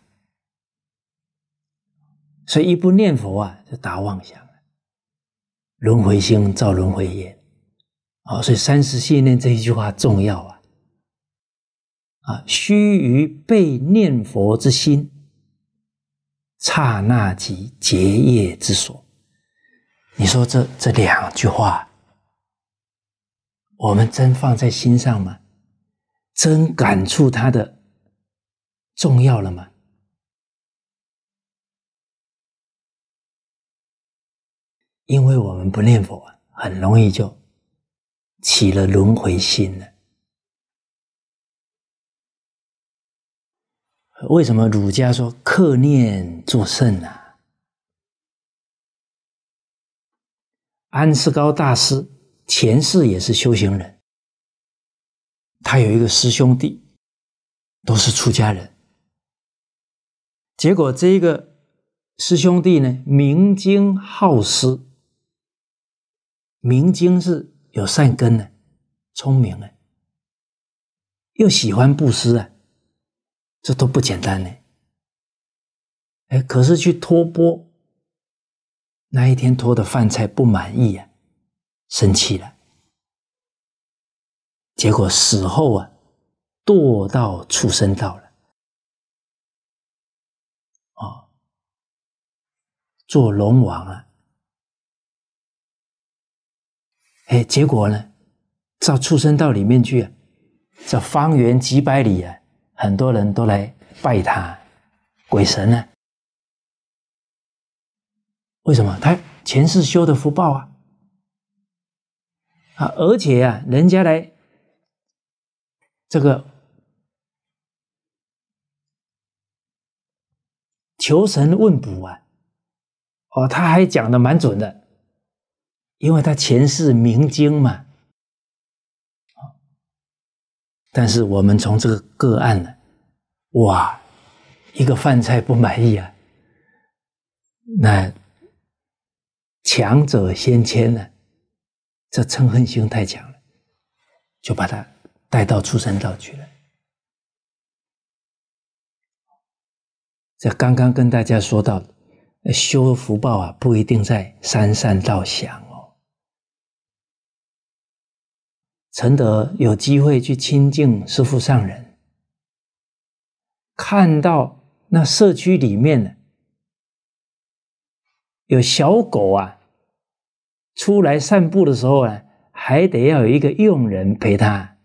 所以一不念佛啊，就达妄想，轮回心造轮回业。啊，所以三十信念这一句话重要啊！啊，须臾被念佛之心，刹那即结业之所。你说这这两句话。我们真放在心上吗？真感触它的重要了吗？因为我们不念佛，很容易就起了轮回心了。为什么儒家说“克念作圣呢？安世高大师。前世也是修行人，他有一个师兄弟，都是出家人。结果这一个师兄弟呢，明经好施，明经是有善根的，聪明的，又喜欢布施啊，这都不简单呢。哎，可是去托钵，那一天托的饭菜不满意啊。生气了，结果死后啊，堕到畜生道了，啊，做龙王啊，哎，结果呢，到畜生道里面去啊，这方圆几百里啊，很多人都来拜他，鬼神呢？为什么？他前世修的福报啊。啊，而且啊，人家来这个求神问卜啊，哦，他还讲的蛮准的，因为他前世明经嘛。但是我们从这个个案呢，哇，一个饭菜不满意啊，那强者先谦呢？这嗔恨心太强了，就把他带到出山道去了。这刚刚跟大家说到，修福报啊，不一定在山上道享哦。陈德有机会去亲近师父上人，看到那社区里面呢，有小狗啊。出来散步的时候啊，还得要有一个佣人陪他。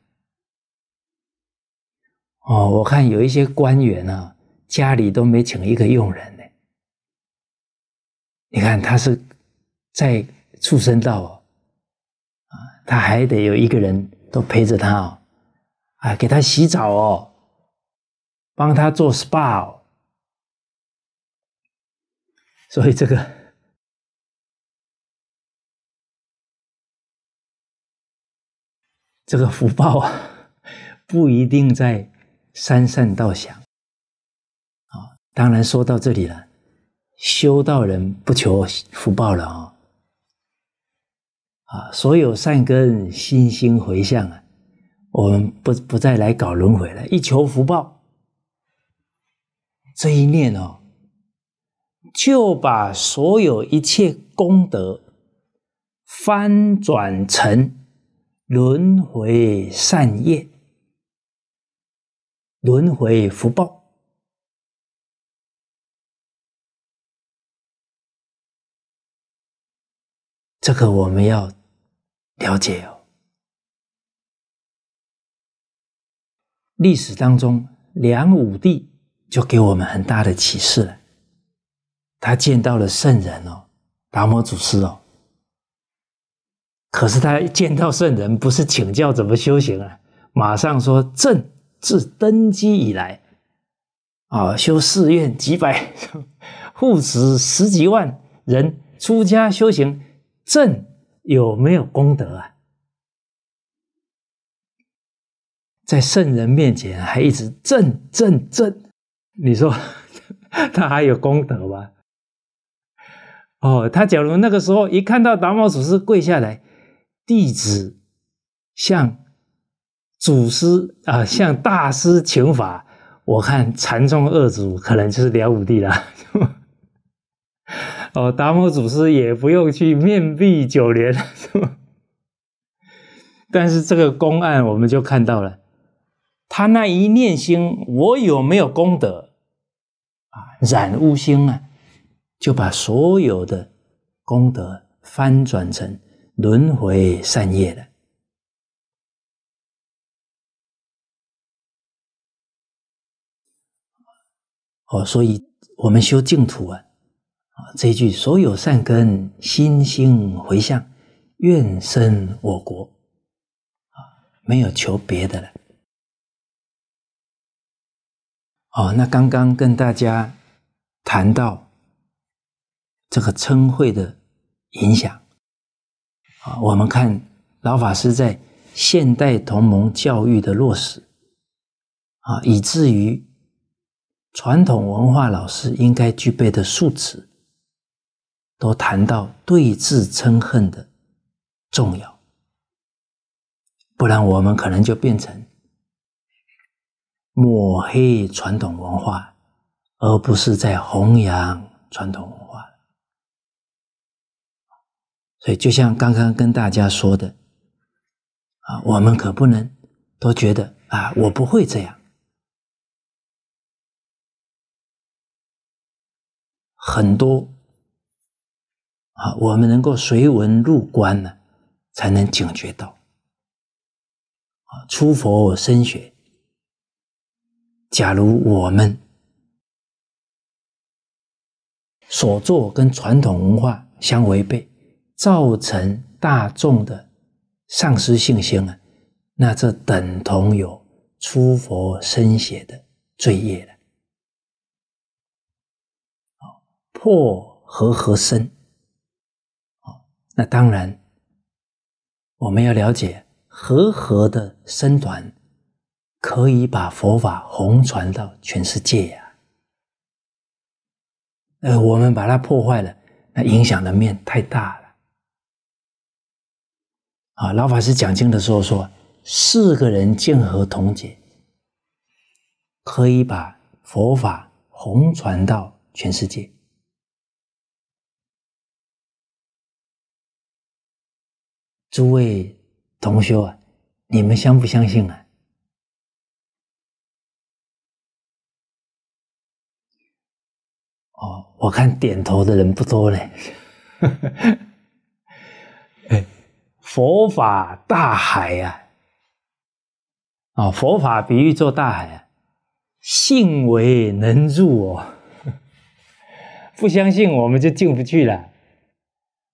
哦，我看有一些官员啊，家里都没请一个佣人呢。你看，他是在畜生道啊，他还得有一个人都陪着他哦，啊，给他洗澡哦，帮他做 SPA 哦，所以这个。这个福报啊，不一定在三善道想啊，当然说到这里了，修道人不求福报了啊，啊，所有善根心心回向啊，我们不不再来搞轮回了。一求福报，这一念哦，就把所有一切功德翻转成。轮回善业，轮回福报，这个我们要了解哦。历史当中，梁武帝就给我们很大的启示了。他见到了圣人哦，达摩祖师哦。可是他见到圣人，不是请教怎么修行啊？马上说：“朕自登基以来，啊，修寺院几百，[LAUGHS] 护持十几万人出家修行，朕有没有功德啊？”在圣人面前还一直“朕朕朕”，你说 [LAUGHS] 他还有功德吗？哦，他假如那个时候一看到达摩祖师跪下来，弟子向祖师啊，向大师求法。我看禅宗二祖可能就是梁武帝了，[LAUGHS] 哦，达摩祖师也不用去面壁九年，是 [LAUGHS] 但是这个公案我们就看到了，他那一念心，我有没有功德啊？染污心啊，就把所有的功德翻转成。轮回善业的。哦，所以我们修净土啊，啊，这一句所有善根心心回向愿生我国，啊，没有求别的了。哦，那刚刚跟大家谈到这个称谓的影响。啊，我们看老法师在现代同盟教育的落实啊，以至于传统文化老师应该具备的素质，都谈到对质嗔恨的重要，不然我们可能就变成抹黑传统文化，而不是在弘扬传统文化。所以，就像刚刚跟大家说的，啊，我们可不能都觉得啊，我不会这样。很多啊，我们能够随文入观呢，才能警觉到啊，出佛生学。假如我们所做跟传统文化相违背，造成大众的丧失信心啊，那这等同有出佛身血的罪业了。破和合身，那当然我们要了解和合的身团，可以把佛法弘传到全世界呀。呃，我们把它破坏了，那影响的面太大。啊，老法师讲经的时候说，四个人见和同解，可以把佛法弘传到全世界。诸位同学，你们相不相信啊？哦，我看点头的人不多嘞。[LAUGHS] 佛法大海呀，啊，佛法比喻做大海啊，信为能入哦，[LAUGHS] 不相信我们就进不去了，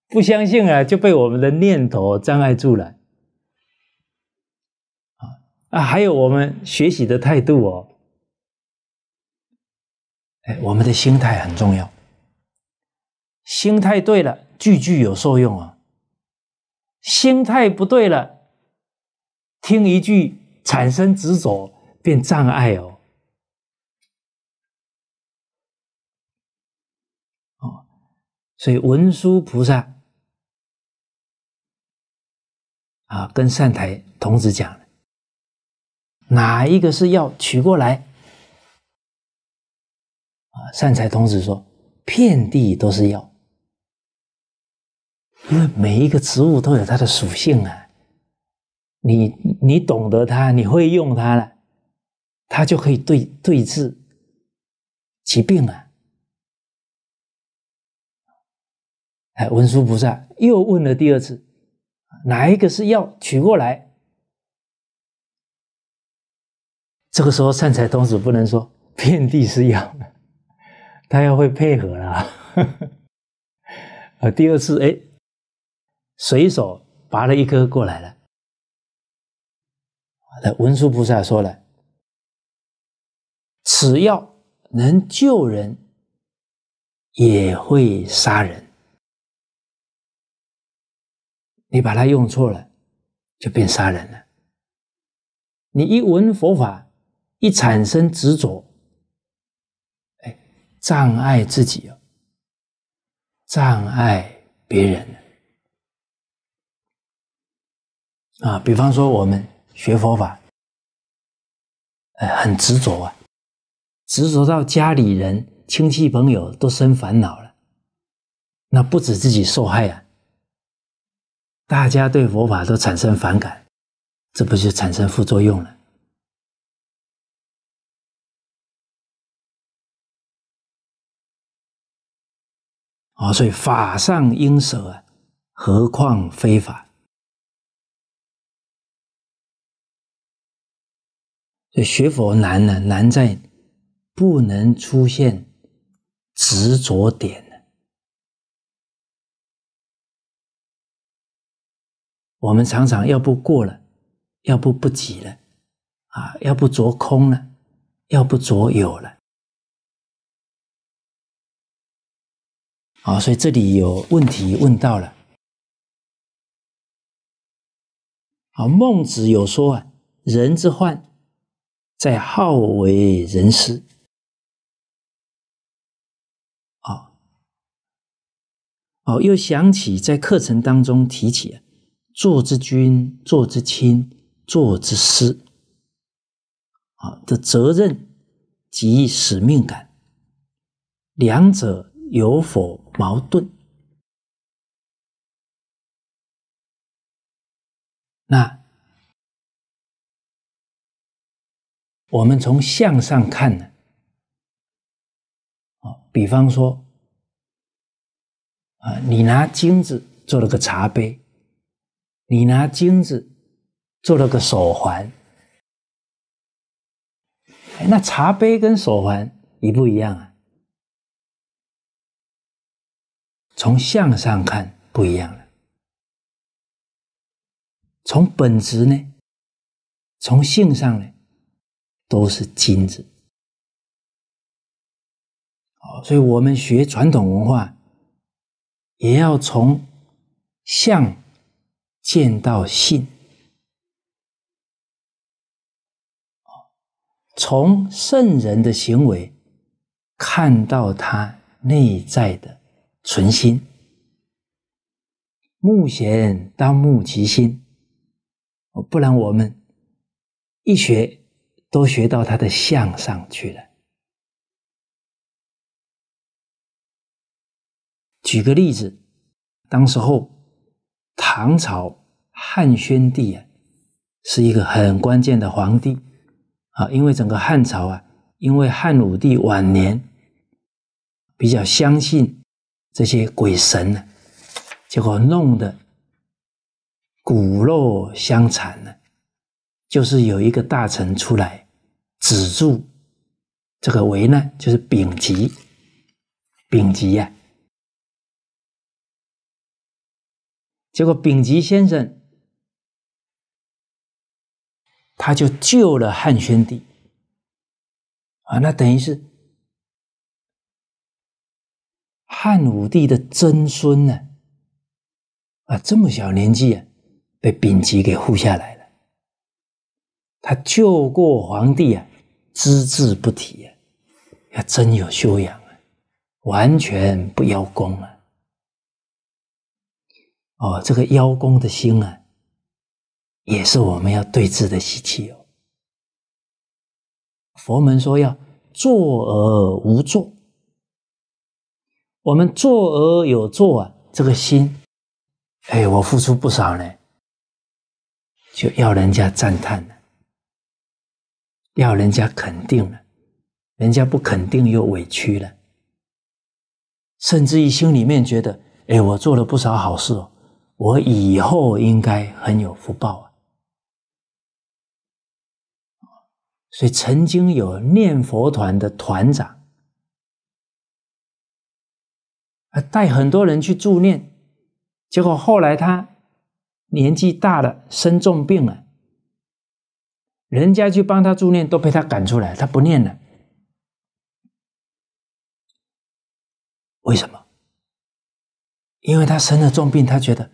不相信啊就被我们的念头障碍住了，啊啊，还有我们学习的态度哦，哎，我们的心态很重要，心态对了，句句有受用啊。心态不对了，听一句产生执着，变障碍哦。哦，所以文殊菩萨啊，跟善财童子讲，哪一个是要取过来？啊，善财童子说，遍地都是药。因为每一个植物都有它的属性啊，你你懂得它，你会用它了，它就可以对对治疾病啊。哎，文殊菩萨又问了第二次，哪一个是药取过来？这个时候善财童子不能说遍地是药，他要会配合了。啊，[LAUGHS] 第二次哎。随手拔了一颗过来了，那文殊菩萨说了：“此药能救人，也会杀人。你把它用错了，就变杀人了。你一闻佛法，一产生执着，哎，障碍自己哦，障碍别人。”啊，比方说我们学佛法，哎，很执着啊，执着到家里人、亲戚朋友都生烦恼了，那不止自己受害啊，大家对佛法都产生反感，这不就产生副作用了？啊，所以法上应舍啊，何况非法？学佛难呢，难在不能出现执着点我们常常要不过了，要不不急了，啊，要不着空了，要不着有了，啊，所以这里有问题问到了。啊，孟子有说啊，人之患。在好为人师，哦哦，又想起在课程当中提起，做之君、做之亲、做之师，啊的责任及使命感，两者有否矛盾？那？我们从相上看呢，哦，比方说，啊，你拿金子做了个茶杯，你拿金子做了个手环，那茶杯跟手环一不一样啊？从相上看不一样了，从本质呢，从性上呢？都是金子，好，所以，我们学传统文化，也要从相见到性，从圣人的行为看到他内在的存心，目前当目其心，不然我们一学。都学到他的相上去了。举个例子，当时候唐朝汉宣帝啊，是一个很关键的皇帝啊，因为整个汉朝啊，因为汉武帝晚年比较相信这些鬼神呢，结果弄得骨肉相残呢。就是有一个大臣出来止住这个危呢，就是丙吉，丙吉呀，结果丙吉先生他就救了汉宣帝啊，那等于是汉武帝的曾孙呢，啊，这么小年纪啊，被丙吉给护下来。他救过皇帝啊，只字不提呀，他真有修养啊，完全不邀功啊。哦，这个邀功的心啊，也是我们要对峙的习气哦。佛门说要坐而无坐，我们坐而有坐啊，这个心，哎，我付出不少呢，就要人家赞叹了。要人家肯定了，人家不肯定又委屈了，甚至于心里面觉得，哎，我做了不少好事哦，我以后应该很有福报啊。所以曾经有念佛团的团长，带很多人去助念，结果后来他年纪大了，生重病了。人家去帮他助念，都被他赶出来，他不念了。为什么？因为他生了重病，他觉得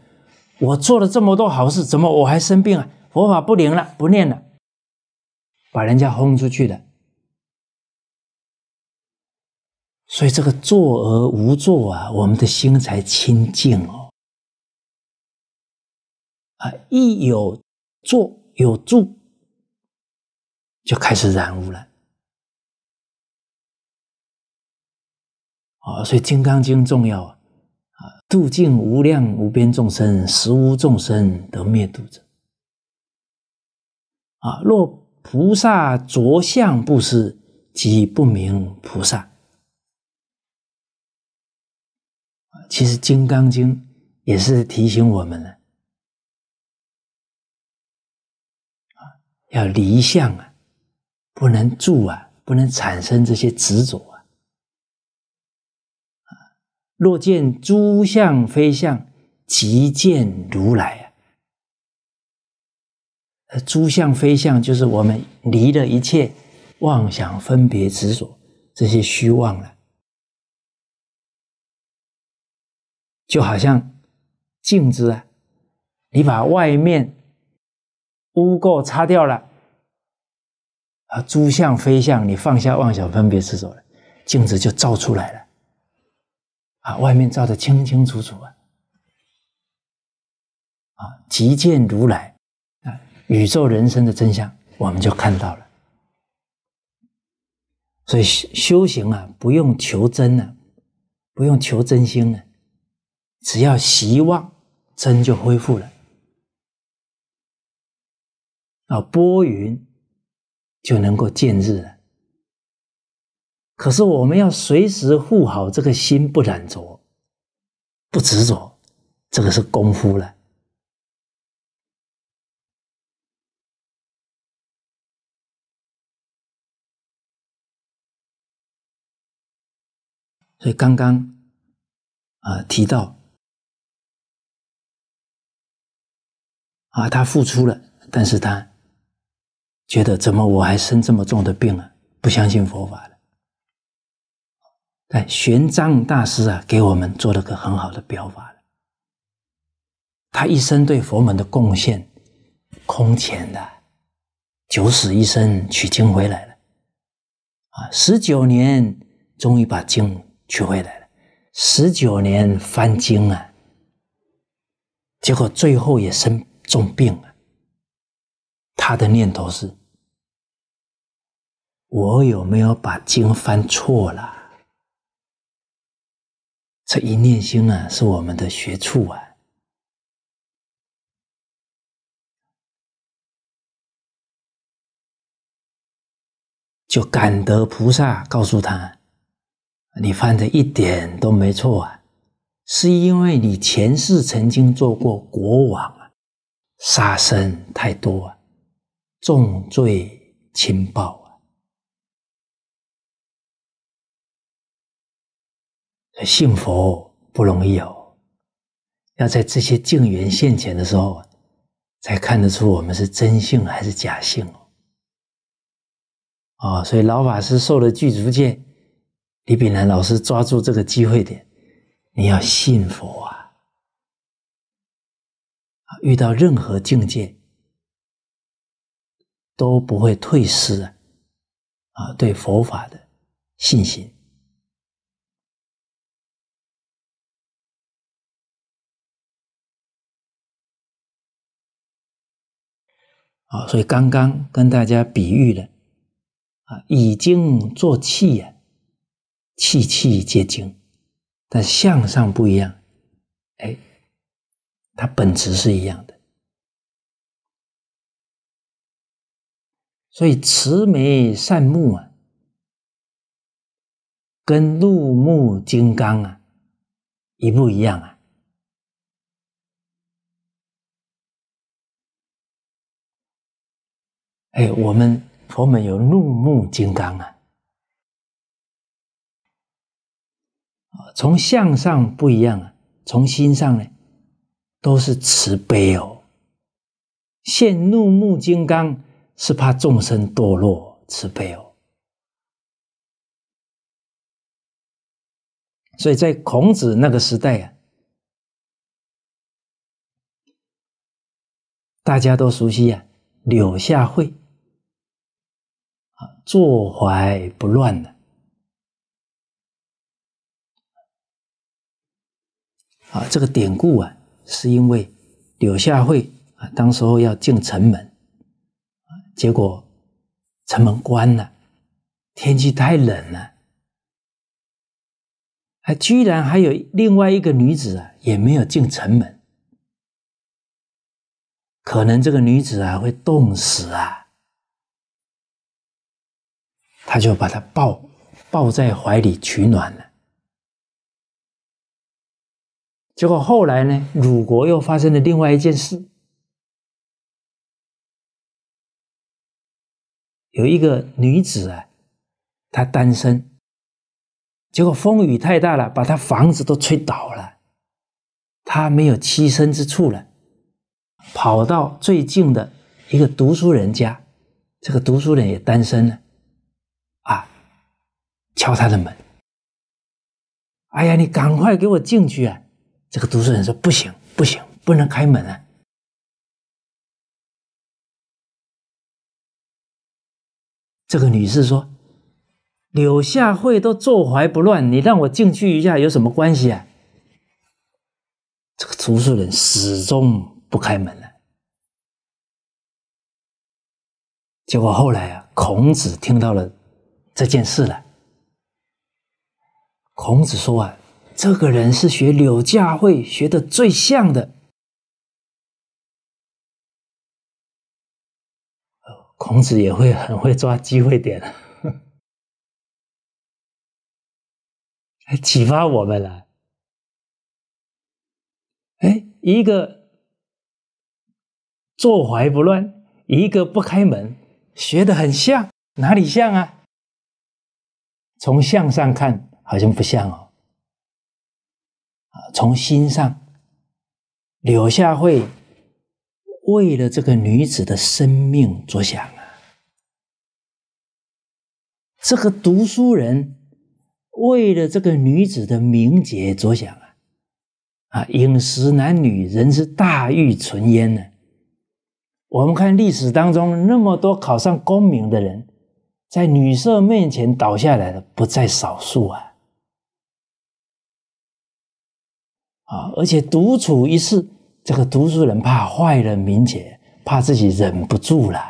我做了这么多好事，怎么我还生病啊？佛法不灵了，不念了，把人家轰出去了。所以这个坐而无坐啊，我们的心才清净哦。啊，亦有坐有住。就开始染污了啊！所以《金刚经》重要啊！啊，度尽无量无边众生，实无众生得灭度者啊！若菩萨着相布施，即不明菩萨其实《金刚经》也是提醒我们呢要离相啊！不能住啊，不能产生这些执着啊！若见诸相非相，即见如来啊！诸相非相，就是我们离了一切妄想、分别、执着这些虚妄了，就好像镜子啊，你把外面污垢擦掉了。啊，诸相非相，你放下妄想分别执着了，镜子就照出来了。啊，外面照的清清楚楚啊。啊，即见如来啊，宇宙人生的真相，我们就看到了。所以修行啊，不用求真啊，不用求真心啊，只要希望真就恢复了。啊，波云。就能够见日了。可是我们要随时护好这个心，不染浊，不执着，这个是功夫了。所以刚刚啊提到啊，他付出了，但是他。觉得怎么我还生这么重的病啊，不相信佛法了？哎，玄奘大师啊，给我们做了个很好的表法了。他一生对佛门的贡献空前的，九死一生取经回来了，啊，十九年终于把经取回来了，十九年翻经啊，结果最后也生重病了。他的念头是：我有没有把经翻错了？这一念心啊，是我们的学处啊。就感得菩萨告诉他：“你翻的一点都没错啊，是因为你前世曾经做过国王啊，杀生太多啊。”重罪轻报啊！信佛不容易哦，要在这些境缘现前的时候，才看得出我们是真性还是假性哦。啊，所以老法师受了具足戒，李炳南老师抓住这个机会点，你要信佛啊，遇到任何境界。都不会退失啊，啊，对佛法的信心。啊，所以刚刚跟大家比喻了，啊，以经作气呀，气气皆经，但向上不一样，哎，它本质是一样的。所以慈眉善目啊，跟怒目金刚啊一不一样啊？哎，我们佛门有怒目金刚啊，从相上不一样啊，从心上呢都是慈悲哦。现怒目金刚。是怕众生堕落，慈悲哦。所以在孔子那个时代呀，大家都熟悉呀，柳下惠啊，坐怀不乱的。啊，这个典故啊，是因为柳下惠啊，当时候要进城门。结果城门关了，天气太冷了，还居然还有另外一个女子啊，也没有进城门，可能这个女子啊会冻死啊，他就把她抱抱在怀里取暖了。结果后来呢，鲁国又发生了另外一件事。有一个女子啊，她单身。结果风雨太大了，把她房子都吹倒了，她没有栖身之处了，跑到最近的一个读书人家，这个读书人也单身了，啊，敲他的门。哎呀，你赶快给我进去啊！这个读书人说：“不行，不行，不能开门啊。”这个女士说：“柳下惠都坐怀不乱，你让我进去一下有什么关系啊？”这个读书人始终不开门了。结果后来啊，孔子听到了这件事了。孔子说：“啊，这个人是学柳下惠学的最像的。”孔子也会很会抓机会点，[LAUGHS] 启发我们了。哎，一个坐怀不乱，一个不开门，学的很像，哪里像啊？从相上看，好像不像哦。从心上，柳下惠。为了这个女子的生命着想啊，这个读书人为了这个女子的名节着想啊，啊，饮食男女人之大欲存焉呢。我们看历史当中那么多考上功名的人，在女色面前倒下来的不在少数啊，啊，而且独处一室。这个读书人怕坏了明姐，怕自己忍不住了，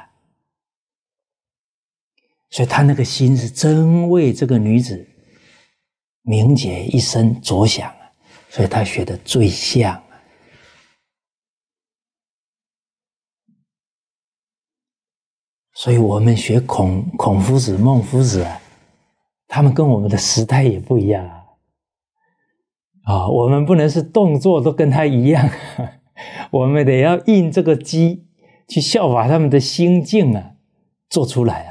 所以他那个心是真为这个女子明姐一生着想啊，所以他学的最像啊。所以我们学孔孔夫子、孟夫子，啊，他们跟我们的时代也不一样啊，啊，我们不能是动作都跟他一样。[LAUGHS] 我们得要印这个机，去效法他们的心境啊，做出来啊，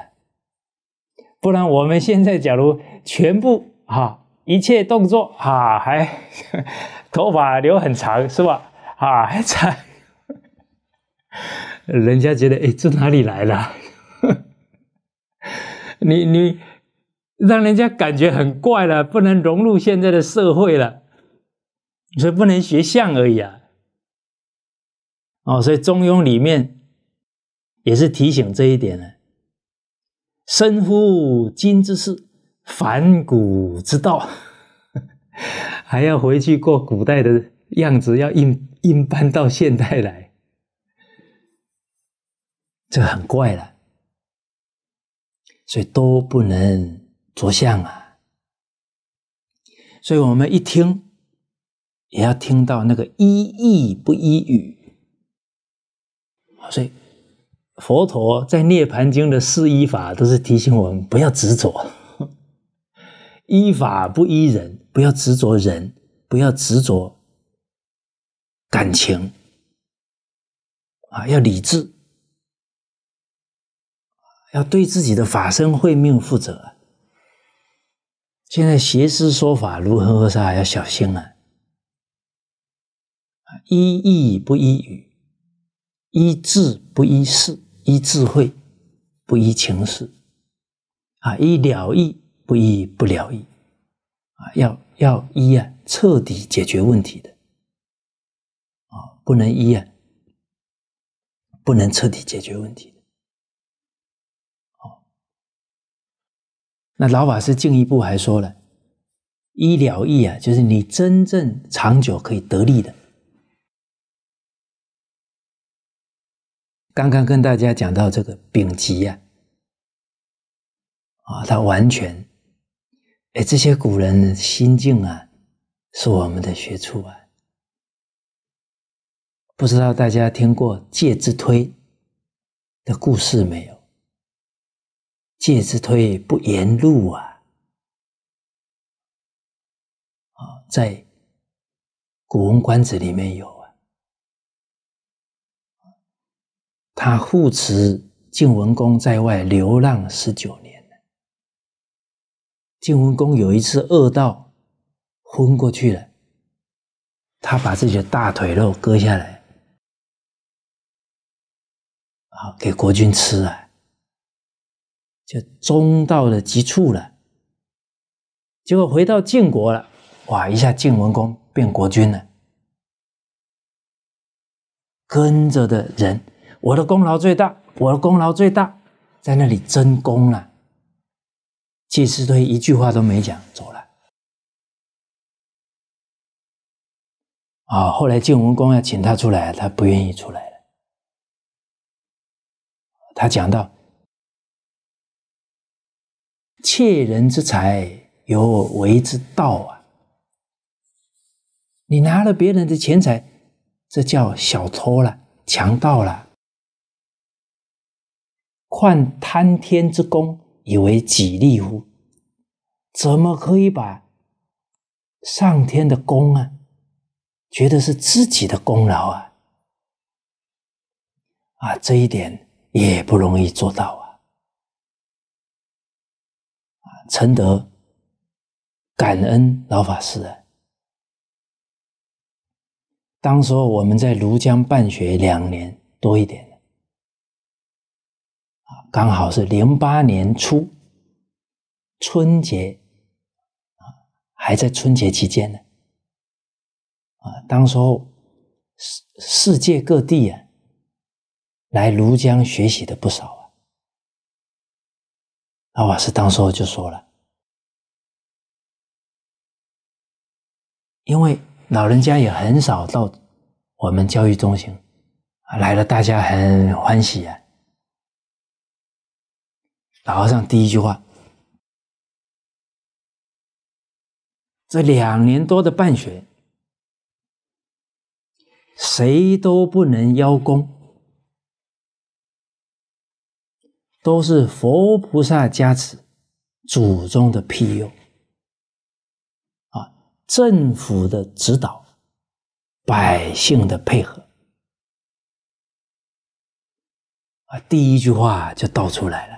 不然我们现在假如全部哈一切动作哈还 [LAUGHS] 头发留很长是吧？啊还长，[LAUGHS] 人家觉得哎这哪里来了？你你让人家感觉很怪了，不能融入现在的社会了。所以不能学相而已啊。哦，所以《中庸》里面也是提醒这一点呢：，身乎今之事，反古之道，[LAUGHS] 还要回去过古代的样子，要硬硬搬到现代来，这很怪了。所以都不能着相啊。所以我们一听，也要听到那个“一义不一语”。所以，佛陀在《涅盘经》的四依法都是提醒我们不要执着，依法不依人，不要执着人，不要执着感情啊，要理智，要对自己的法身慧命负责。现在邪师说法如何河沙，要小心啊！啊，依义不依语。依智不依事，依智慧，不依情事，啊，依了意不依不了意，啊，要要依啊，彻底解决问题的，啊，不能依啊，不能彻底解决问题的，哦。那老法师进一步还说了，依了意啊，就是你真正长久可以得利的。刚刚跟大家讲到这个丙级呀，啊，他完全，哎，这些古人心境啊，是我们的学处啊。不知道大家听过介之推的故事没有？介之推不言禄啊，啊，在《古文观止》里面有。他护持晋文公在外流浪十九年，晋文公有一次饿到昏过去了，他把自己的大腿肉割下来，啊，给国君吃啊，就忠到了极处了。结果回到晋国了，哇，一下晋文公变国君了，跟着的人。我的功劳最大，我的功劳最大，在那里争功了。纪师推一句话都没讲，走了。啊，后来晋文公要请他出来，他不愿意出来了。他讲到：“窃人之财，有为之道啊！你拿了别人的钱财，这叫小偷了，强盗了。”况贪天之功以为己力乎？怎么可以把上天的功啊，觉得是自己的功劳啊？啊，这一点也不容易做到啊！啊，承德感恩老法师啊，当时候我们在庐江办学两年多一点。刚好是零八年初春节啊，还在春节期间呢，啊，当时候世世界各地啊来庐江学习的不少啊，老瓦师当时候就说了，因为老人家也很少到我们教育中心来了，大家很欢喜啊。老和尚第一句话：这两年多的办学，谁都不能邀功，都是佛菩萨加持、祖宗的庇佑、啊政府的指导、百姓的配合，啊第一句话就道出来了。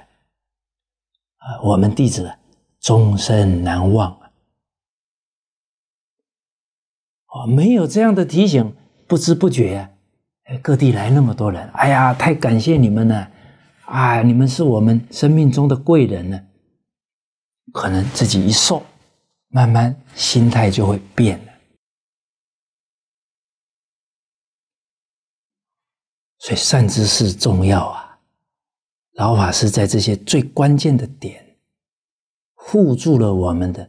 啊，我们弟子终身难忘啊！啊，没有这样的提醒，不知不觉，哎，各地来那么多人，哎呀，太感谢你们了啊！你们是我们生命中的贵人呢。可能自己一瘦，慢慢心态就会变了。所以，善知识重要啊。老法师在这些最关键的点护住了我们的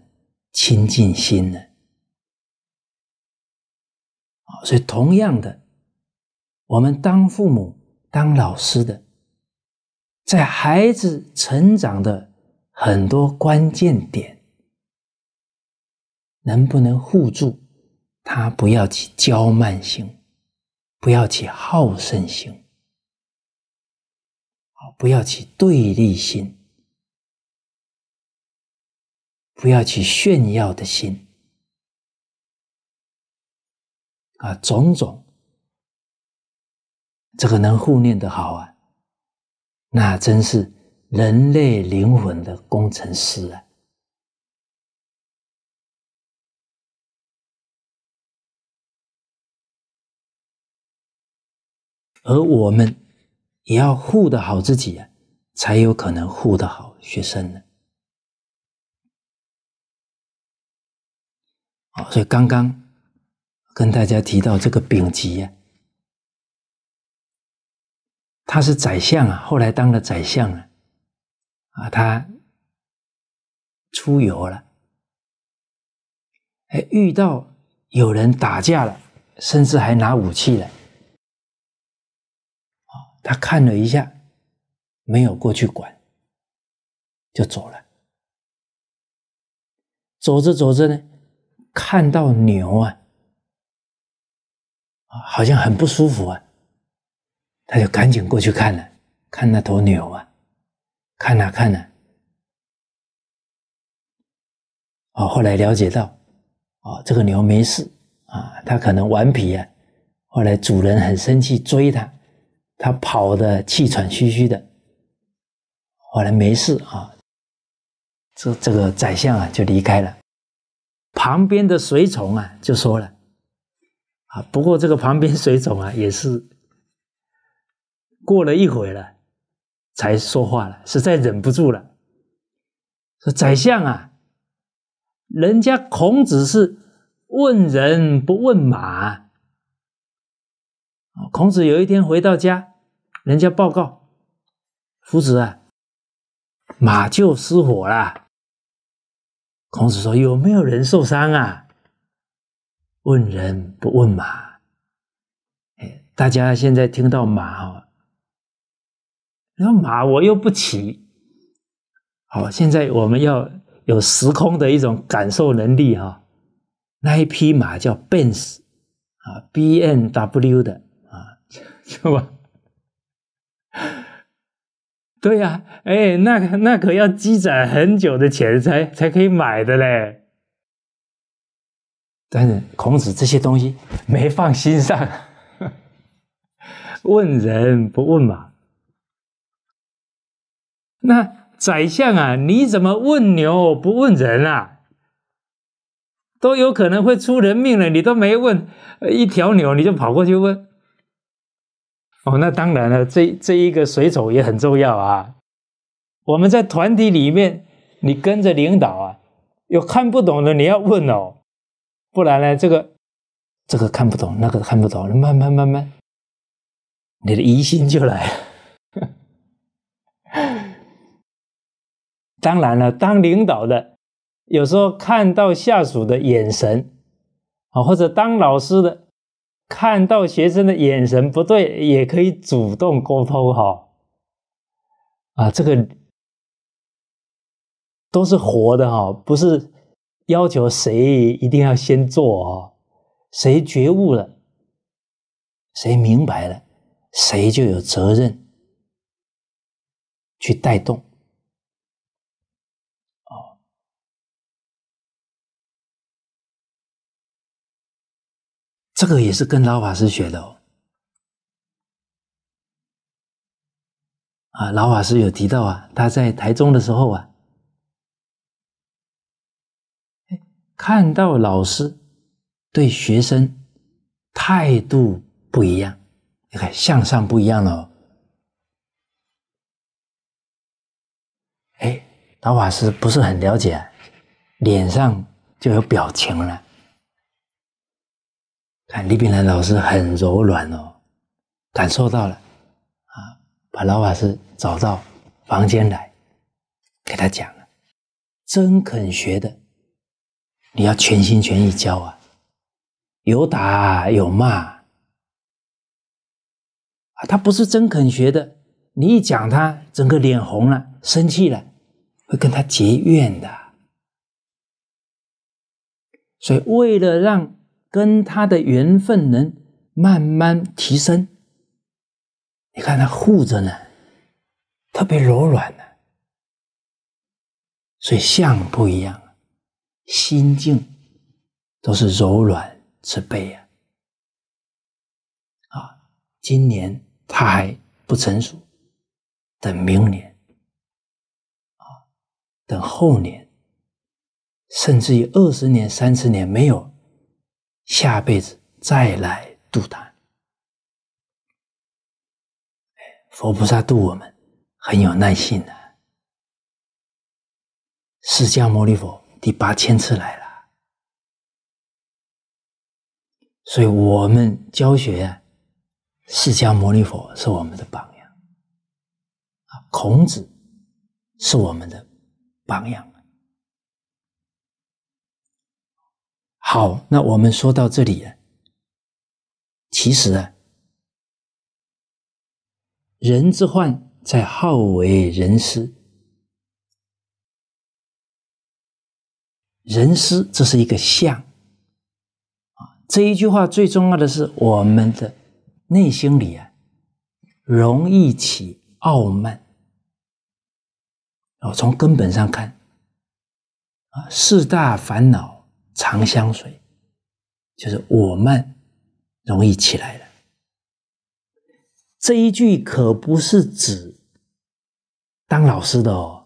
清净心呢。所以同样的，我们当父母、当老师的，在孩子成长的很多关键点，能不能护住他，不要起娇慢心，不要起好胜心？不要起对立心，不要起炫耀的心，啊，种种，这个能互念的好啊，那真是人类灵魂的工程师啊，而我们。也要护得好自己啊，才有可能护得好学生呢。哦，所以刚刚跟大家提到这个丙吉呀，他是宰相啊，后来当了宰相了，啊，他出游了，哎，遇到有人打架了，甚至还拿武器了。他看了一下，没有过去管，就走了。走着走着呢，看到牛啊，好像很不舒服啊，他就赶紧过去看了，看那头牛啊，看啊看啊，后来了解到，啊，这个牛没事啊，它可能顽皮啊，后来主人很生气，追它。他跑的气喘吁吁的，后来没事啊。这这个宰相啊就离开了，旁边的随从啊就说了：“啊，不过这个旁边随从啊也是过了一会了才说话了，实在忍不住了，说宰相啊，人家孔子是问人不问马。”孔子有一天回到家，人家报告：“夫子啊，马厩失火了。”孔子说：“有没有人受伤啊？”问人不问马。哎，大家现在听到马哦，那马我又不骑。好，现在我们要有时空的一种感受能力哈。那一匹马叫 Benz 啊，B N W 的。是吧？对呀，哎，那那可要积攒很久的钱才才可以买的嘞。但是孔子这些东西没放心上，问人不问马。那宰相啊，你怎么问牛不问人啊？都有可能会出人命了，你都没问一条牛，你就跑过去问。哦，那当然了，这这一个水手也很重要啊。我们在团体里面，你跟着领导啊，有看不懂的你要问哦，不然呢，这个这个看不懂，那个看不懂，慢慢慢慢，你的疑心就来。了。[LAUGHS] 当然了，当领导的有时候看到下属的眼神，啊，或者当老师的。看到学生的眼神不对，也可以主动沟通哈。啊，这个都是活的哈，不是要求谁一定要先做啊，谁觉悟了，谁明白了，谁就有责任去带动。这个也是跟老法师学的哦。啊，老法师有提到啊，他在台中的时候啊，哎，看到老师对学生态度不一样，你看向上不一样了。哦。哎，老法师不是很了解，脸上就有表情了。李炳南老师很柔软哦，感受到了，啊，把老法师找到房间来，给他讲了，真肯学的，你要全心全意教啊，有打有骂，啊，他不是真肯学的，你一讲他整个脸红了，生气了，会跟他结怨的，所以为了让。跟他的缘分能慢慢提升，你看他护着呢，特别柔软的，所以相不一样啊，心境都是柔软之辈啊。啊，今年他还不成熟，等明年，啊，等后年，甚至于二十年、三十年没有。下辈子再来度他，佛菩萨度我们很有耐心的。释迦牟尼佛第八千次来了，所以我们教学，释迦牟尼佛是我们的榜样啊，孔子是我们的榜样。好，那我们说到这里啊，其实啊，人之患在好为人师，人师这是一个相啊。这一句话最重要的是，我们的内心里啊，容易起傲慢哦。从根本上看啊，四大烦恼。长相随，就是我们容易起来的。这一句可不是指当老师的哦。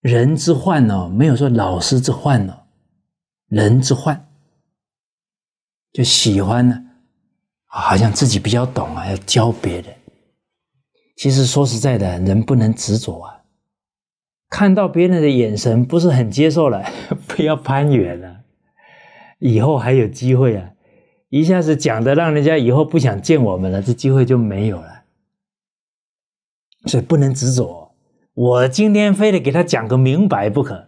人之患呢，没有说老师之患呢，人之患就喜欢呢，好像自己比较懂啊，要教别人。其实说实在的，人不能执着啊。看到别人的眼神不是很接受了，[LAUGHS] 不要攀缘了。以后还有机会啊！一下子讲的让人家以后不想见我们了，这机会就没有了。所以不能执着，我今天非得给他讲个明白不可。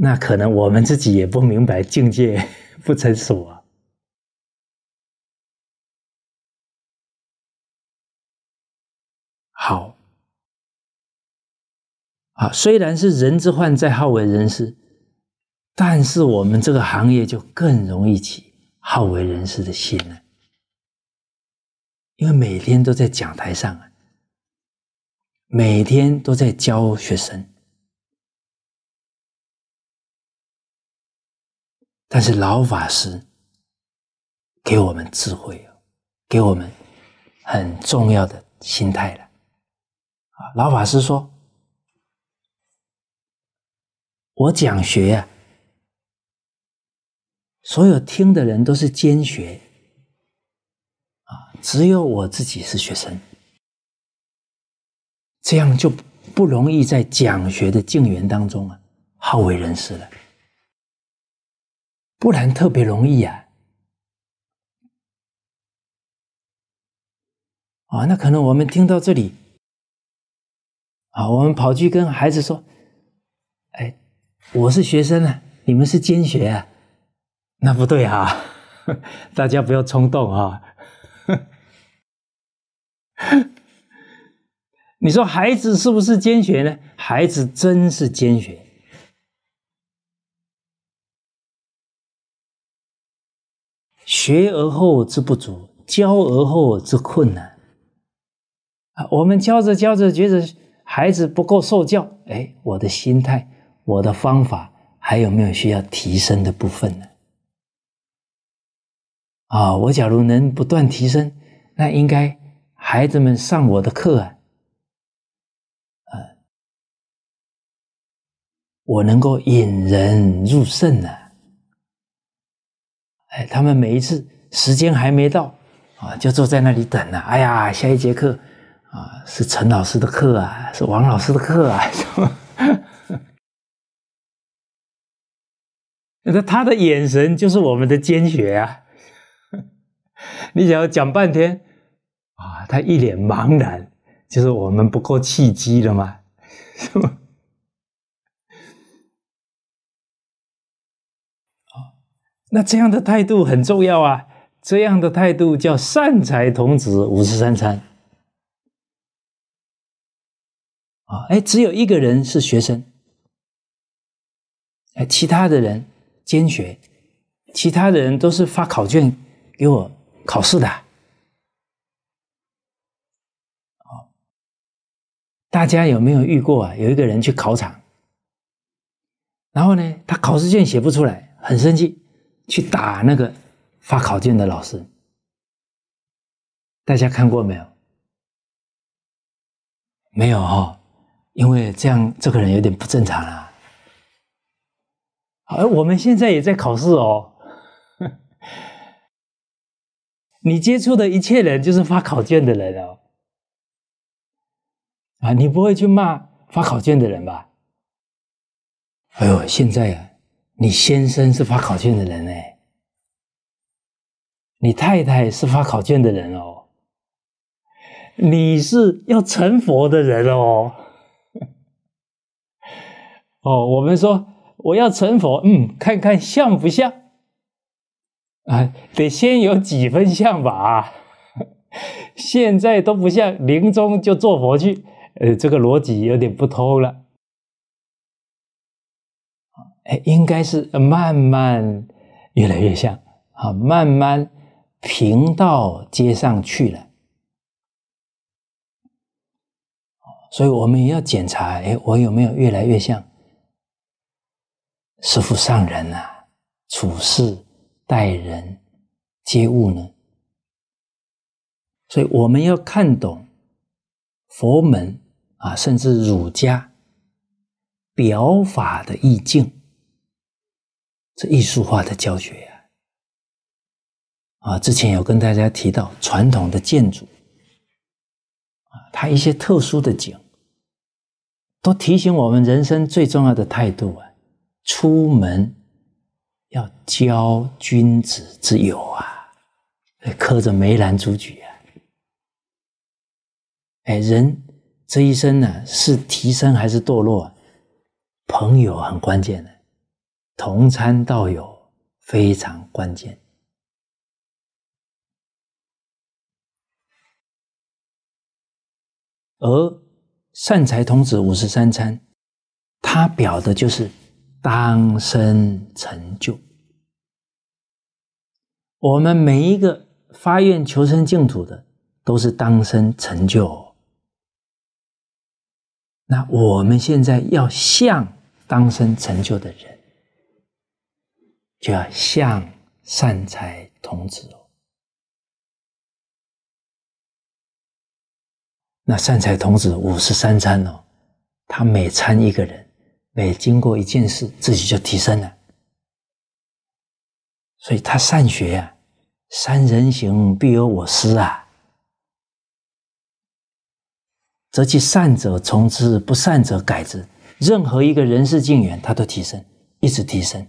那可能我们自己也不明白，境界 [LAUGHS] 不成熟啊。啊，虽然是人之患在好为人师，但是我们这个行业就更容易起好为人师的心了，因为每天都在讲台上啊，每天都在教学生，但是老法师给我们智慧给我们很重要的心态了。啊，老法师说。我讲学啊，所有听的人都是兼学啊，只有我自己是学生，这样就不容易在讲学的境缘当中啊好为人师了，不然特别容易啊。啊，那可能我们听到这里，啊，我们跑去跟孩子说，哎。我是学生啊，你们是兼学，啊，那不对哈！[LAUGHS] 大家不要冲动啊。[LAUGHS] 你说孩子是不是兼学呢？孩子真是兼学，学而后知不足，教而后知困难啊！我们教着教着，觉得孩子不够受教，哎，我的心态。我的方法还有没有需要提升的部分呢？啊，我假如能不断提升，那应该孩子们上我的课啊，啊，我能够引人入胜呢。哎，他们每一次时间还没到啊，就坐在那里等了。哎呀，下一节课啊是陈老师的课啊，是王老师的课啊什么。那他的眼神就是我们的坚血啊！[LAUGHS] 你想要讲半天啊，他一脸茫然，就是我们不够契机了吗？[LAUGHS] 啊，那这样的态度很重要啊！这样的态度叫善财童子五十三餐啊！哎，只有一个人是学生，哎，其他的人。兼学，其他人都是发考卷给我考试的。大家有没有遇过啊？有一个人去考场，然后呢，他考试卷写不出来，很生气，去打那个发考卷的老师。大家看过没有？没有哈，因为这样这个人有点不正常了。而我们现在也在考试哦，[LAUGHS] 你接触的一切人就是发考卷的人哦，啊，你不会去骂发考卷的人吧？哎呦，现在呀，你先生是发考卷的人哎，你太太是发考卷的人哦，你是要成佛的人哦，[LAUGHS] 哦，我们说。我要成佛，嗯，看看像不像啊？得先有几分像吧啊！[LAUGHS] 现在都不像，临终就做佛去，呃，这个逻辑有点不通了。哎，应该是慢慢越来越像啊，慢慢平到街上去了。所以我们也要检查，哎，我有没有越来越像？师父上人啊，处事、待人、接物呢？所以我们要看懂佛门啊，甚至儒家表法的意境，这艺术化的教学呀！啊，之前有跟大家提到传统的建筑啊，它一些特殊的景，都提醒我们人生最重要的态度啊。出门要交君子之友啊！刻着梅兰竹菊啊！哎，人这一生呢，是提升还是堕落，朋友很关键的，同餐道友非常关键。而善财童子五十三参，它表的就是。当生成就，我们每一个发愿求生净土的，都是当生成就。那我们现在要向当生成就的人，就要向善财童子哦。那善财童子五十三餐哦，他每餐一个人。每经过一件事，自己就提升了。所以他善学啊，三人行，必有我师啊。”择其善者从之，不善者改之。任何一个人事境缘，他都提升，一直提升。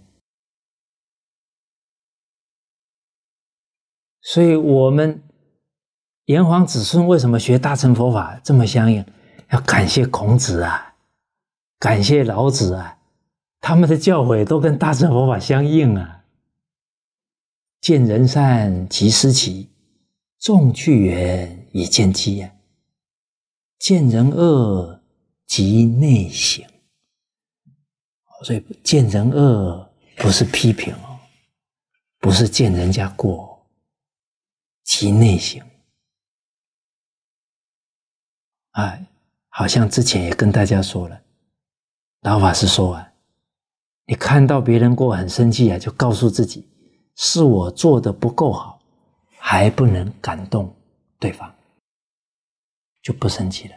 所以我们炎黄子孙为什么学大乘佛法这么相应？要感谢孔子啊。感谢老子啊，他们的教诲都跟大乘佛法相应啊。见人善即思齐，众去缘以见机呀。见人恶即内省，所以见人恶不是批评哦，不是见人家过，即内省。啊，好像之前也跟大家说了。老法师说：“啊，你看到别人过很生气啊，就告诉自己是我做的不够好，还不能感动对方，就不生气了。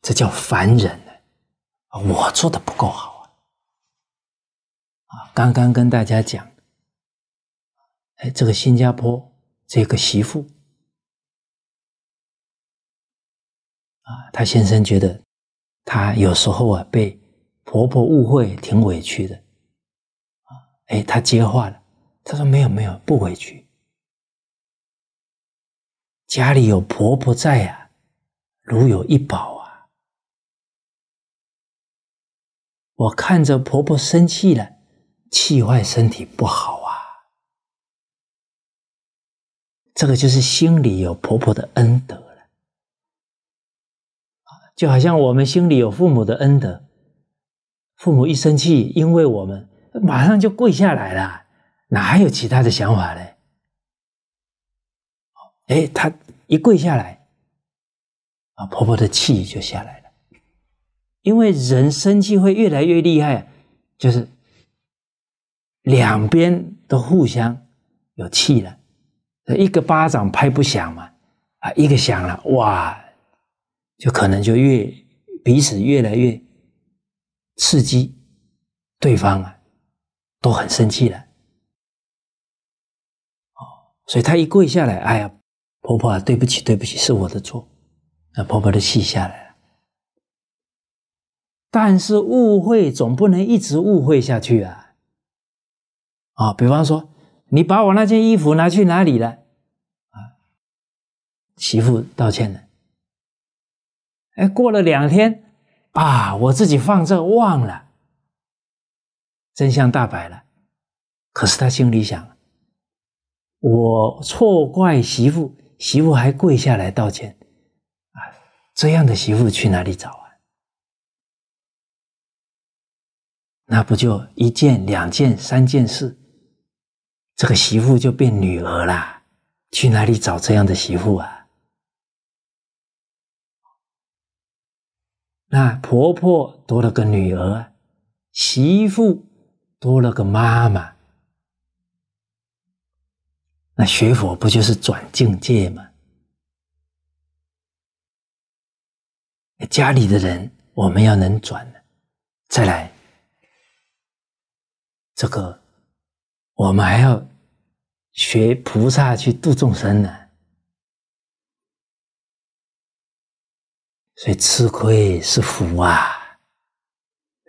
这叫凡人啊！我做的不够好啊！啊，刚刚跟大家讲，哎，这个新加坡这个媳妇。”她先生觉得她有时候啊被婆婆误会，挺委屈的啊。哎，她接话了，她说：“没有，没有，不委屈。家里有婆婆在呀，如有一宝啊。我看着婆婆生气了，气坏身体不好啊。这个就是心里有婆婆的恩德。”就好像我们心里有父母的恩德，父母一生气，因为我们马上就跪下来了，哪有其他的想法呢？哎，他一跪下来，啊，婆婆的气就下来了，因为人生气会越来越厉害，就是两边都互相有气了，一个巴掌拍不响嘛，啊，一个响了，哇！就可能就越彼此越来越刺激对方啊，都很生气了。哦，所以她一跪下来，哎呀，婆婆对不起，对不起，是我的错，那婆婆的气下来了。但是误会总不能一直误会下去啊。啊，比方说你把我那件衣服拿去哪里了？啊，媳妇道歉了。哎，过了两天，啊，我自己放这忘了，真相大白了。可是他心里想，我错怪媳妇，媳妇还跪下来道歉，啊，这样的媳妇去哪里找啊？那不就一件、两件、三件事，这个媳妇就变女儿啦，去哪里找这样的媳妇啊？那婆婆多了个女儿，媳妇多了个妈妈。那学佛不就是转境界吗？家里的人我们要能转再来这个，我们还要学菩萨去度众生呢。所以吃亏是福啊！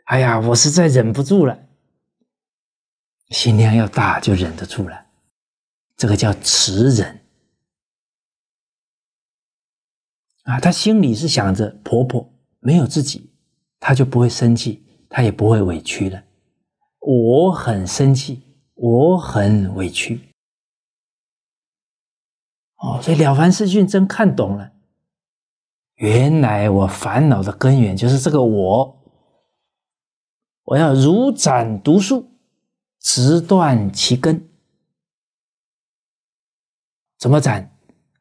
哎呀，我实在忍不住了。心量要大，就忍得住了。这个叫持忍啊。他心里是想着婆婆没有自己，他就不会生气，他也不会委屈了。我很生气，我很委屈。哦，所以《了凡四训》真看懂了。原来我烦恼的根源就是这个我，我要如斩毒树，直断其根。怎么斩？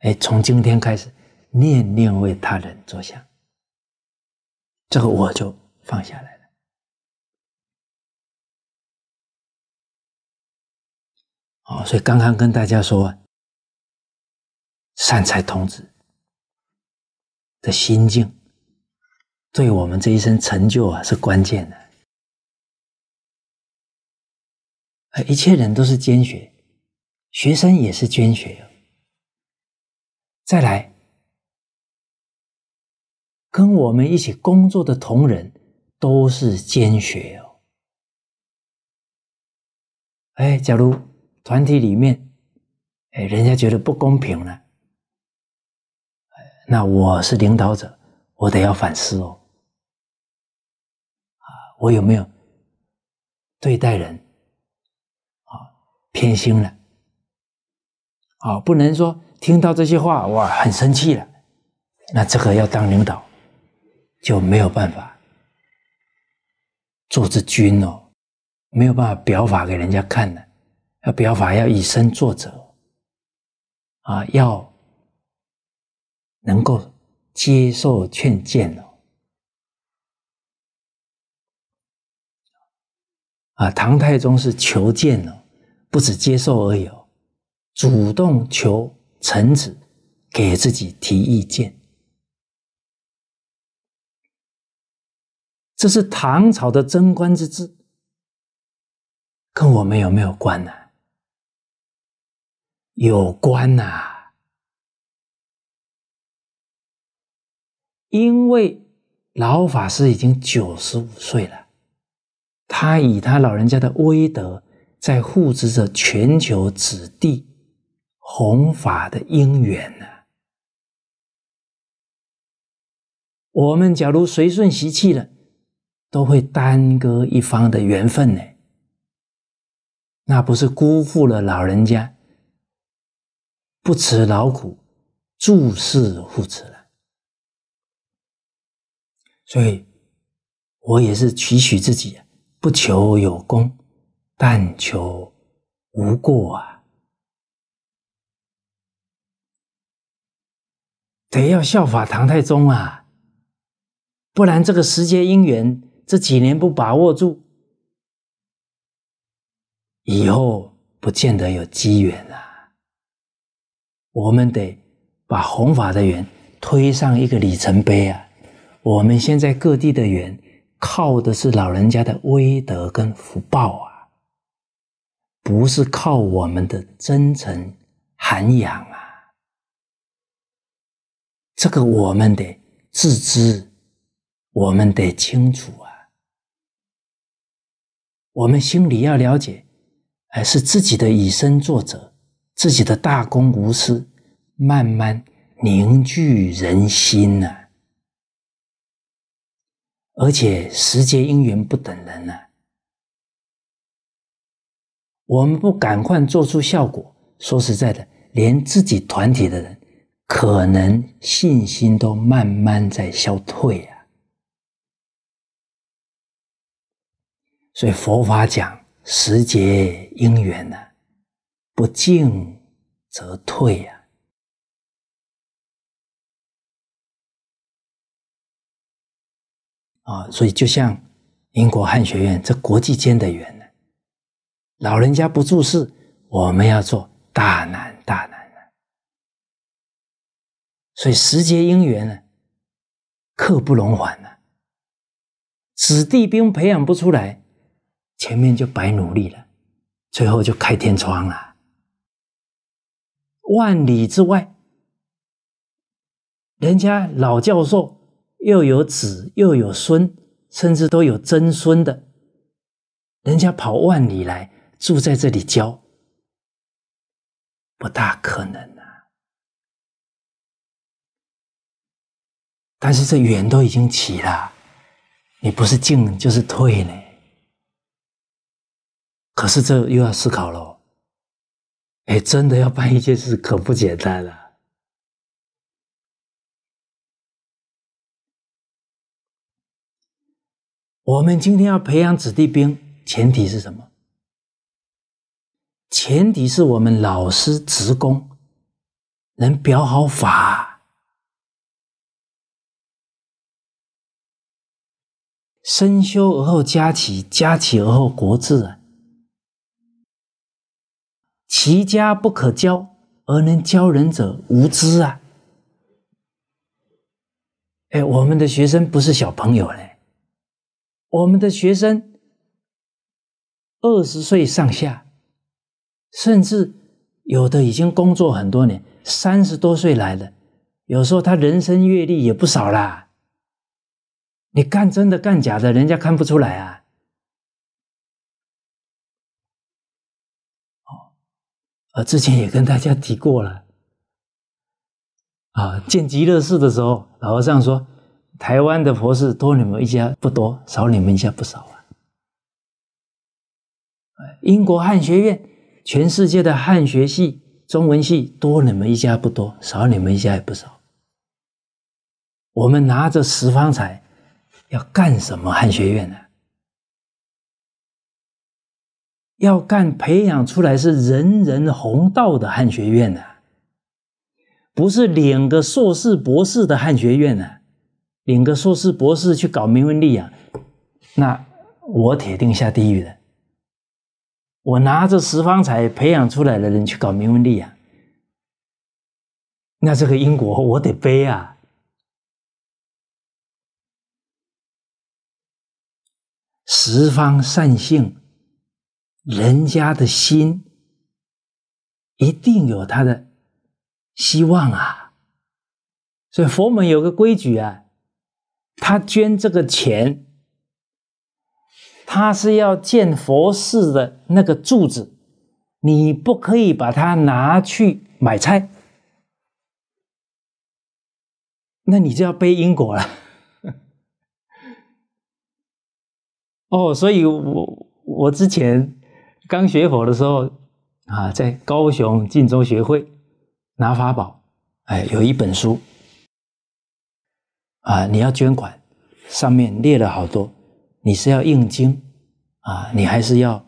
哎，从今天开始，念念为他人着想，这个我就放下来了。哦，所以刚刚跟大家说，善财童子。的心境，对我们这一生成就啊是关键的。一切人都是兼学，学生也是兼学再来，跟我们一起工作的同仁都是兼学哦。哎，假如团体里面，哎，人家觉得不公平了。那我是领导者，我得要反思哦。啊，我有没有对待人啊偏心了？啊，不能说听到这些话哇很生气了。那这个要当领导就没有办法做之君哦，没有办法表法给人家看的，要表法要以身作则啊要。能够接受劝谏哦，啊，唐太宗是求见哦，不止接受而已哦，主动求臣子给自己提意见，这是唐朝的贞观之治，跟我们有没有关呢？有关呐。因为老法师已经九十五岁了，他以他老人家的威德，在护持着全球子弟弘法的因缘呢。我们假如随顺习气了，都会耽搁一方的缘分呢，那不是辜负了老人家不辞劳苦、注事护持。所以，我也是取许自己，不求有功，但求无过啊。得要效法唐太宗啊，不然这个时节因缘这几年不把握住，以后不见得有机缘啊。我们得把弘法的缘推上一个里程碑啊。我们现在各地的缘，靠的是老人家的威德跟福报啊，不是靠我们的真诚涵养啊。这个我们得自知，我们得清楚啊。我们心里要了解，哎，是自己的以身作则，自己的大公无私，慢慢凝聚人心呐。而且时节因缘不等人呐，我们不赶快做出效果，说实在的，连自己团体的人，可能信心都慢慢在消退啊。所以佛法讲时节因缘呢，不进则退呀。啊，所以就像英国汉学院这国际间的缘呢，老人家不注视，我们要做大难大难啊！所以时节因缘呢，刻不容缓呢。子弟兵培养不出来，前面就白努力了，最后就开天窗了。万里之外，人家老教授。又有子，又有孙，甚至都有曾孙的，人家跑万里来住在这里教，不大可能啊！但是这缘都已经起了，你不是进就是退呢。可是这又要思考喽，哎，真的要办一件事，可不简单了。我们今天要培养子弟兵，前提是什么？前提是我们老师、职工能表好法，身修而后家齐，家齐而后国治啊。齐家不可教而能教人者，无知啊。哎，我们的学生不是小朋友嘞。我们的学生二十岁上下，甚至有的已经工作很多年，三十多岁来的，有时候他人生阅历也不少啦。你干真的干假的，人家看不出来啊。哦，我之前也跟大家提过了。啊，见极乐寺的时候，老和尚说。台湾的博士多你们一家不多，少你们一家不少啊！哎，英国汉学院，全世界的汉学系、中文系多你们一家不多，少你们一家也不少。我们拿着十方财要干什么汉学院呢？要干培养出来是人人弘道的汉学院呢，不是两个硕士博士的汉学院呢。领个硕士、博士去搞名文利养，那我铁定下地狱的。我拿着十方财培养出来的人去搞名文利养，那这个因果我得背啊。十方善性，人家的心一定有他的希望啊。所以佛门有个规矩啊。他捐这个钱，他是要建佛寺的那个柱子，你不可以把它拿去买菜，那你就要背因果了。[LAUGHS] 哦，所以我我之前刚学佛的时候，啊，在高雄晋州学会拿法宝，哎，有一本书。啊，你要捐款，上面列了好多，你是要应经啊，你还是要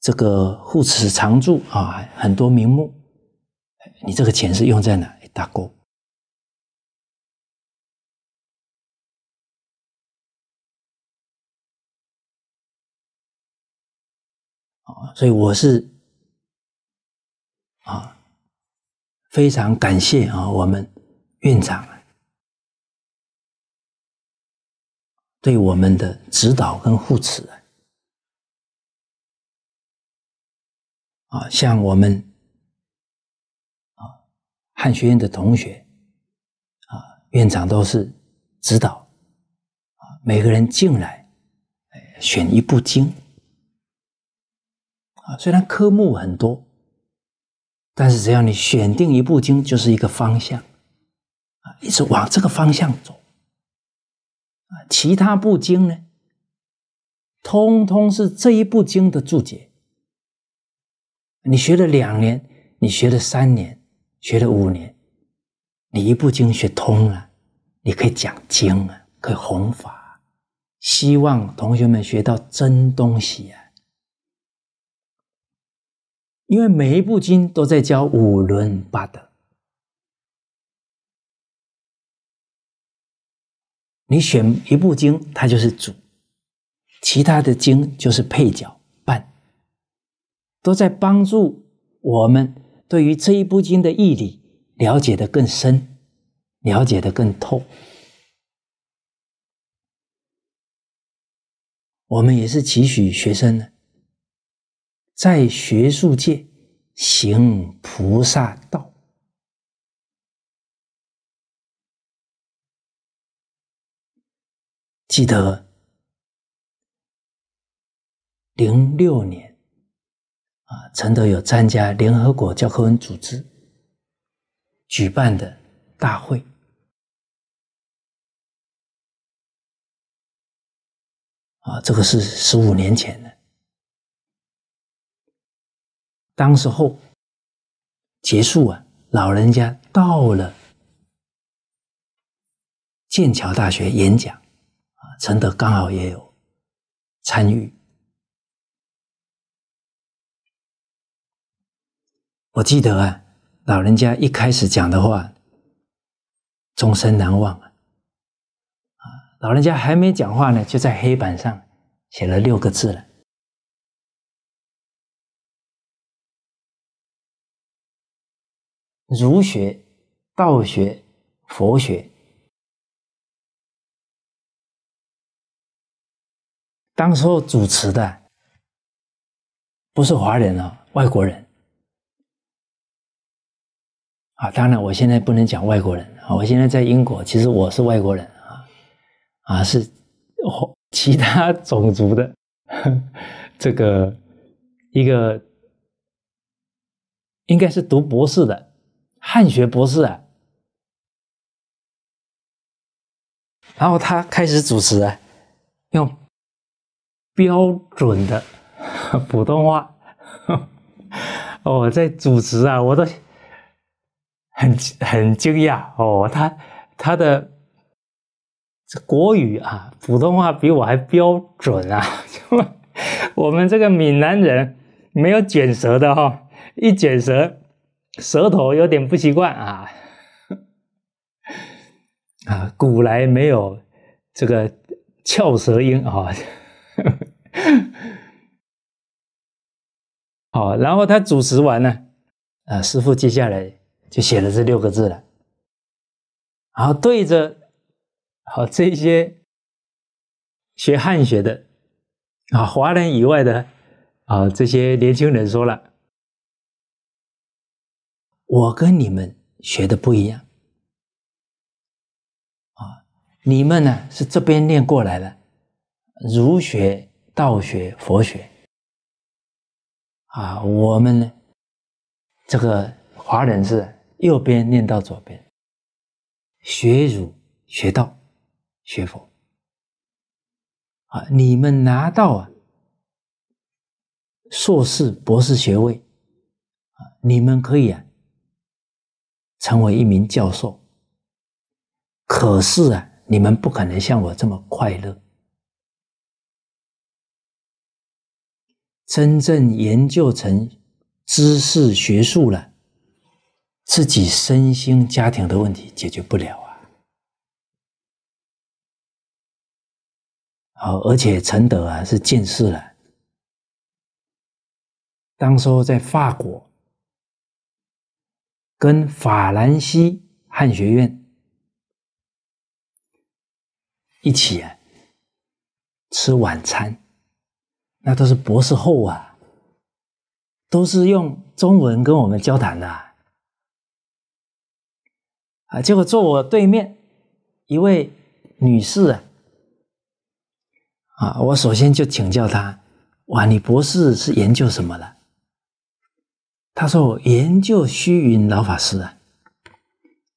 这个护持常住啊，很多名目，你这个钱是用在哪？打勾。所以我是啊，非常感谢啊，我们院长。对我们的指导跟护持啊，像我们啊汉学院的同学啊，院长都是指导啊，每个人进来哎选一部经啊，虽然科目很多，但是只要你选定一部经，就是一个方向啊，一直往这个方向走。啊，其他部经呢，通通是这一部经的注解。你学了两年，你学了三年，学了五年，你一部经学通了，你可以讲经啊，可以弘法。希望同学们学到真东西啊，因为每一部经都在教五伦八德。你选一部经，它就是主，其他的经就是配角、伴，都在帮助我们对于这一部经的义理了解的更深，了解的更透。我们也是期许学生呢，在学术界行菩萨道。记得零六年啊，陈德友参加联合国教科文组织举办的大会啊，这个是十五年前的。当时候结束啊，老人家到了剑桥大学演讲。啊，陈德刚好也有参与。我记得啊，老人家一开始讲的话，终身难忘啊！老人家还没讲话呢，就在黑板上写了六个字了：儒学、道学、佛学。当时候主持的不是华人啊，外国人啊。当然，我现在不能讲外国人啊。我现在在英国，其实我是外国人啊啊，是其他种族的 [LAUGHS] 这个一个，应该是读博士的汉学博士啊。然后他开始主持，用。标准的 [LAUGHS] 普通话，我 [LAUGHS] 在主持啊，我都很很惊讶哦，他他的国语啊，普通话比我还标准啊！[LAUGHS] 我们这个闽南人没有卷舌的哈，一卷舌舌头有点不习惯啊啊，古来没有这个翘舌音啊。哦，然后他主持完了，啊，师傅接下来就写了这六个字了，然后对着，啊，这些学汉学的，啊，华人以外的，啊，这些年轻人说了，我跟你们学的不一样，啊，你们呢是这边练过来的，儒学、道学、佛学。啊，我们呢，这个华人是右边念到左边，学儒、学道、学佛。啊，你们拿到啊硕士、博士学位，啊，你们可以啊成为一名教授。可是啊，你们不可能像我这么快乐。真正研究成知识学术了，自己身心家庭的问题解决不了啊！好，而且陈德啊是近视了，当时在法国跟法兰西汉学院一起啊吃晚餐。那都是博士后啊，都是用中文跟我们交谈的啊。结果坐我对面一位女士啊，啊，我首先就请教她：，哇，你博士是研究什么的？她说我研究虚云老法师啊。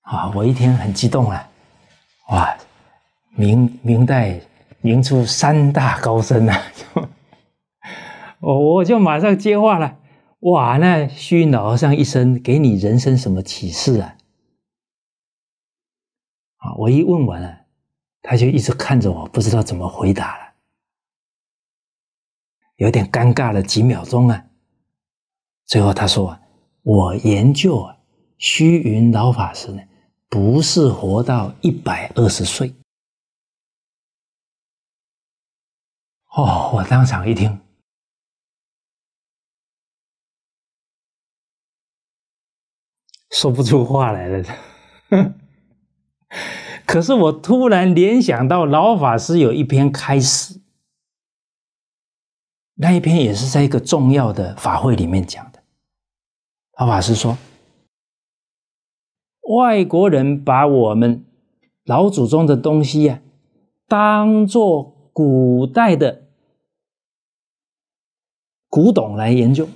啊，我一听很激动啊，哇，明明代明初三大高僧啊。我我就马上接话了，哇，那虚云老和尚一生给你人生什么启示啊？啊，我一问完了，他就一直看着我，不知道怎么回答了，有点尴尬了几秒钟啊。最后他说：“我研究啊，虚云老法师呢，不是活到一百二十岁。”哦，我当场一听。说不出话来了，[LAUGHS] 可是我突然联想到老法师有一篇开始，那一篇也是在一个重要的法会里面讲的。老法师说，外国人把我们老祖宗的东西呀，当做古代的古董来研究。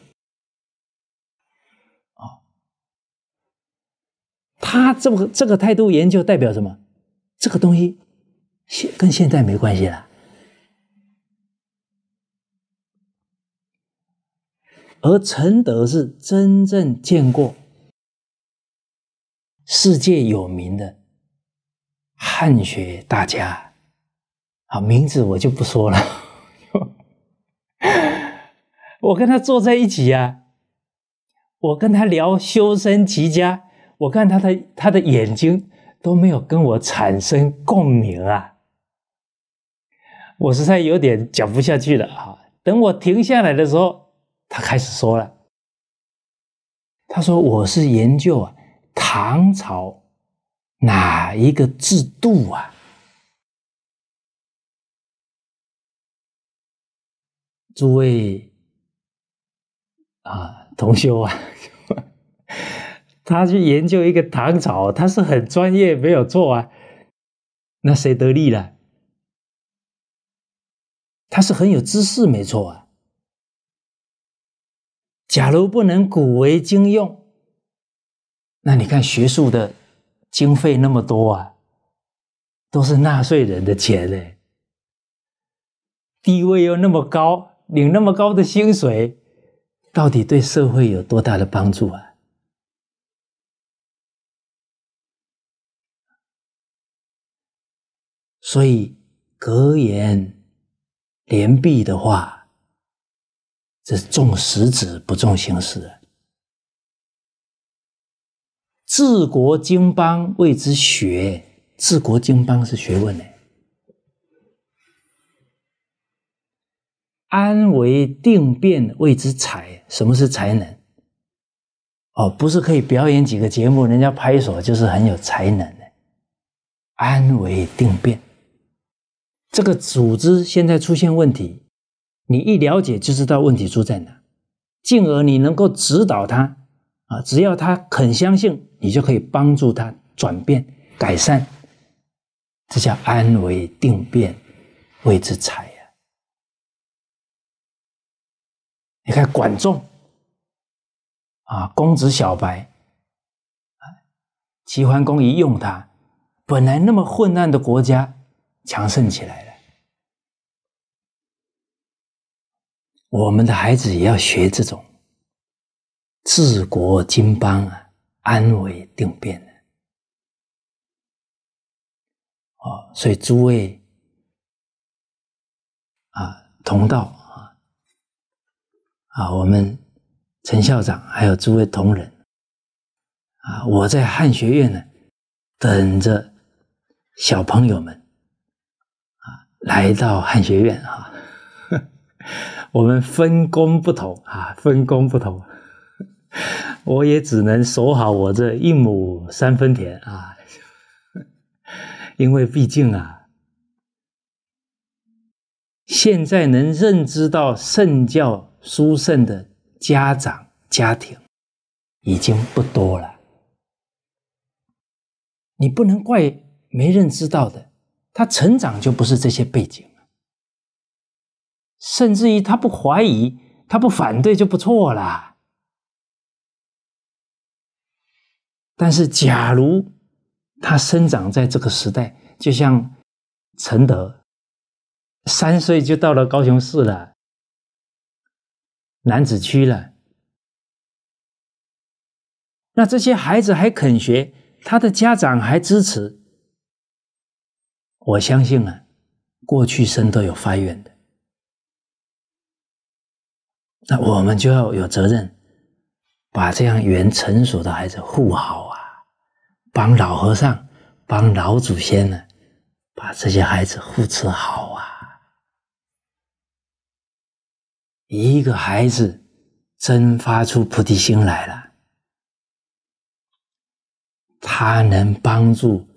他这个这个态度研究代表什么？这个东西现跟现在没关系了。而陈德是真正见过世界有名的汉学大家，啊，名字我就不说了。[LAUGHS] 我跟他坐在一起呀，我跟他聊修身齐家。我看他的他的眼睛都没有跟我产生共鸣啊，我实在有点讲不下去了啊。等我停下来的时候，他开始说了。他说：“我是研究啊唐朝哪一个制度啊，诸位啊，同修啊。”他去研究一个唐朝，他是很专业，没有错啊。那谁得利了？他是很有知识，没错啊。假如不能古为今用，那你看学术的经费那么多啊，都是纳税人的钱嘞。地位又那么高，领那么高的薪水，到底对社会有多大的帮助啊？所以格言连璧的话，这重实质不重形式。治国经邦谓之学，治国经邦是学问呢。安为定变谓之才，什么是才能？哦，不是可以表演几个节目，人家拍手就是很有才能呢。安为定变。这个组织现在出现问题，你一了解就知道问题出在哪，进而你能够指导他啊，只要他肯相信，你就可以帮助他转变改善。这叫安为定变，为之才呀。你看管仲啊，公子小白，啊，齐桓公一用他，本来那么混乱的国家，强盛起来。我们的孩子也要学这种治国经邦啊、安危定变的。所以诸位啊，同道啊，啊，我们陈校长还有诸位同仁啊，我在汉学院呢，等着小朋友们啊来到汉学院啊。[LAUGHS] 我们分工不同啊，分工不同，[LAUGHS] 我也只能守好我这一亩三分田啊。[LAUGHS] 因为毕竟啊，现在能认知到圣教书圣的家长家庭已经不多了。你不能怪没认知到的，他成长就不是这些背景。甚至于他不怀疑，他不反对就不错了。但是，假如他生长在这个时代，就像陈德三岁就到了高雄市了，男子区了，那这些孩子还肯学，他的家长还支持，我相信啊，过去生都有发愿的。那我们就要有责任，把这样原成熟的孩子护好啊！帮老和尚，帮老祖先呢，把这些孩子护持好啊！一个孩子真发出菩提心来了，他能帮助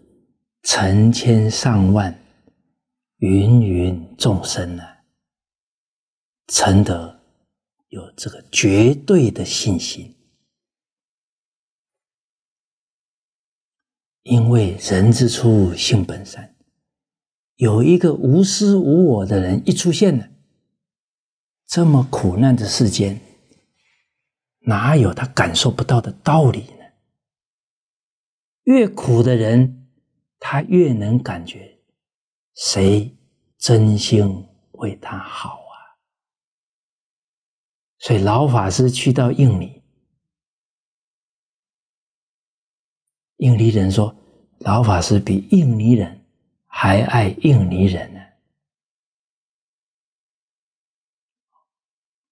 成千上万芸芸众生呢，成德。有这个绝对的信心，因为人之初性本善，有一个无私无我的人一出现呢，这么苦难的世间，哪有他感受不到的道理呢？越苦的人，他越能感觉谁真心为他好。所以老法师去到印尼，印尼人说老法师比印尼人还爱印尼人呢。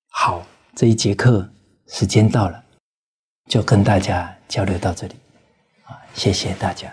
好，这一节课时间到了，就跟大家交流到这里，啊，谢谢大家。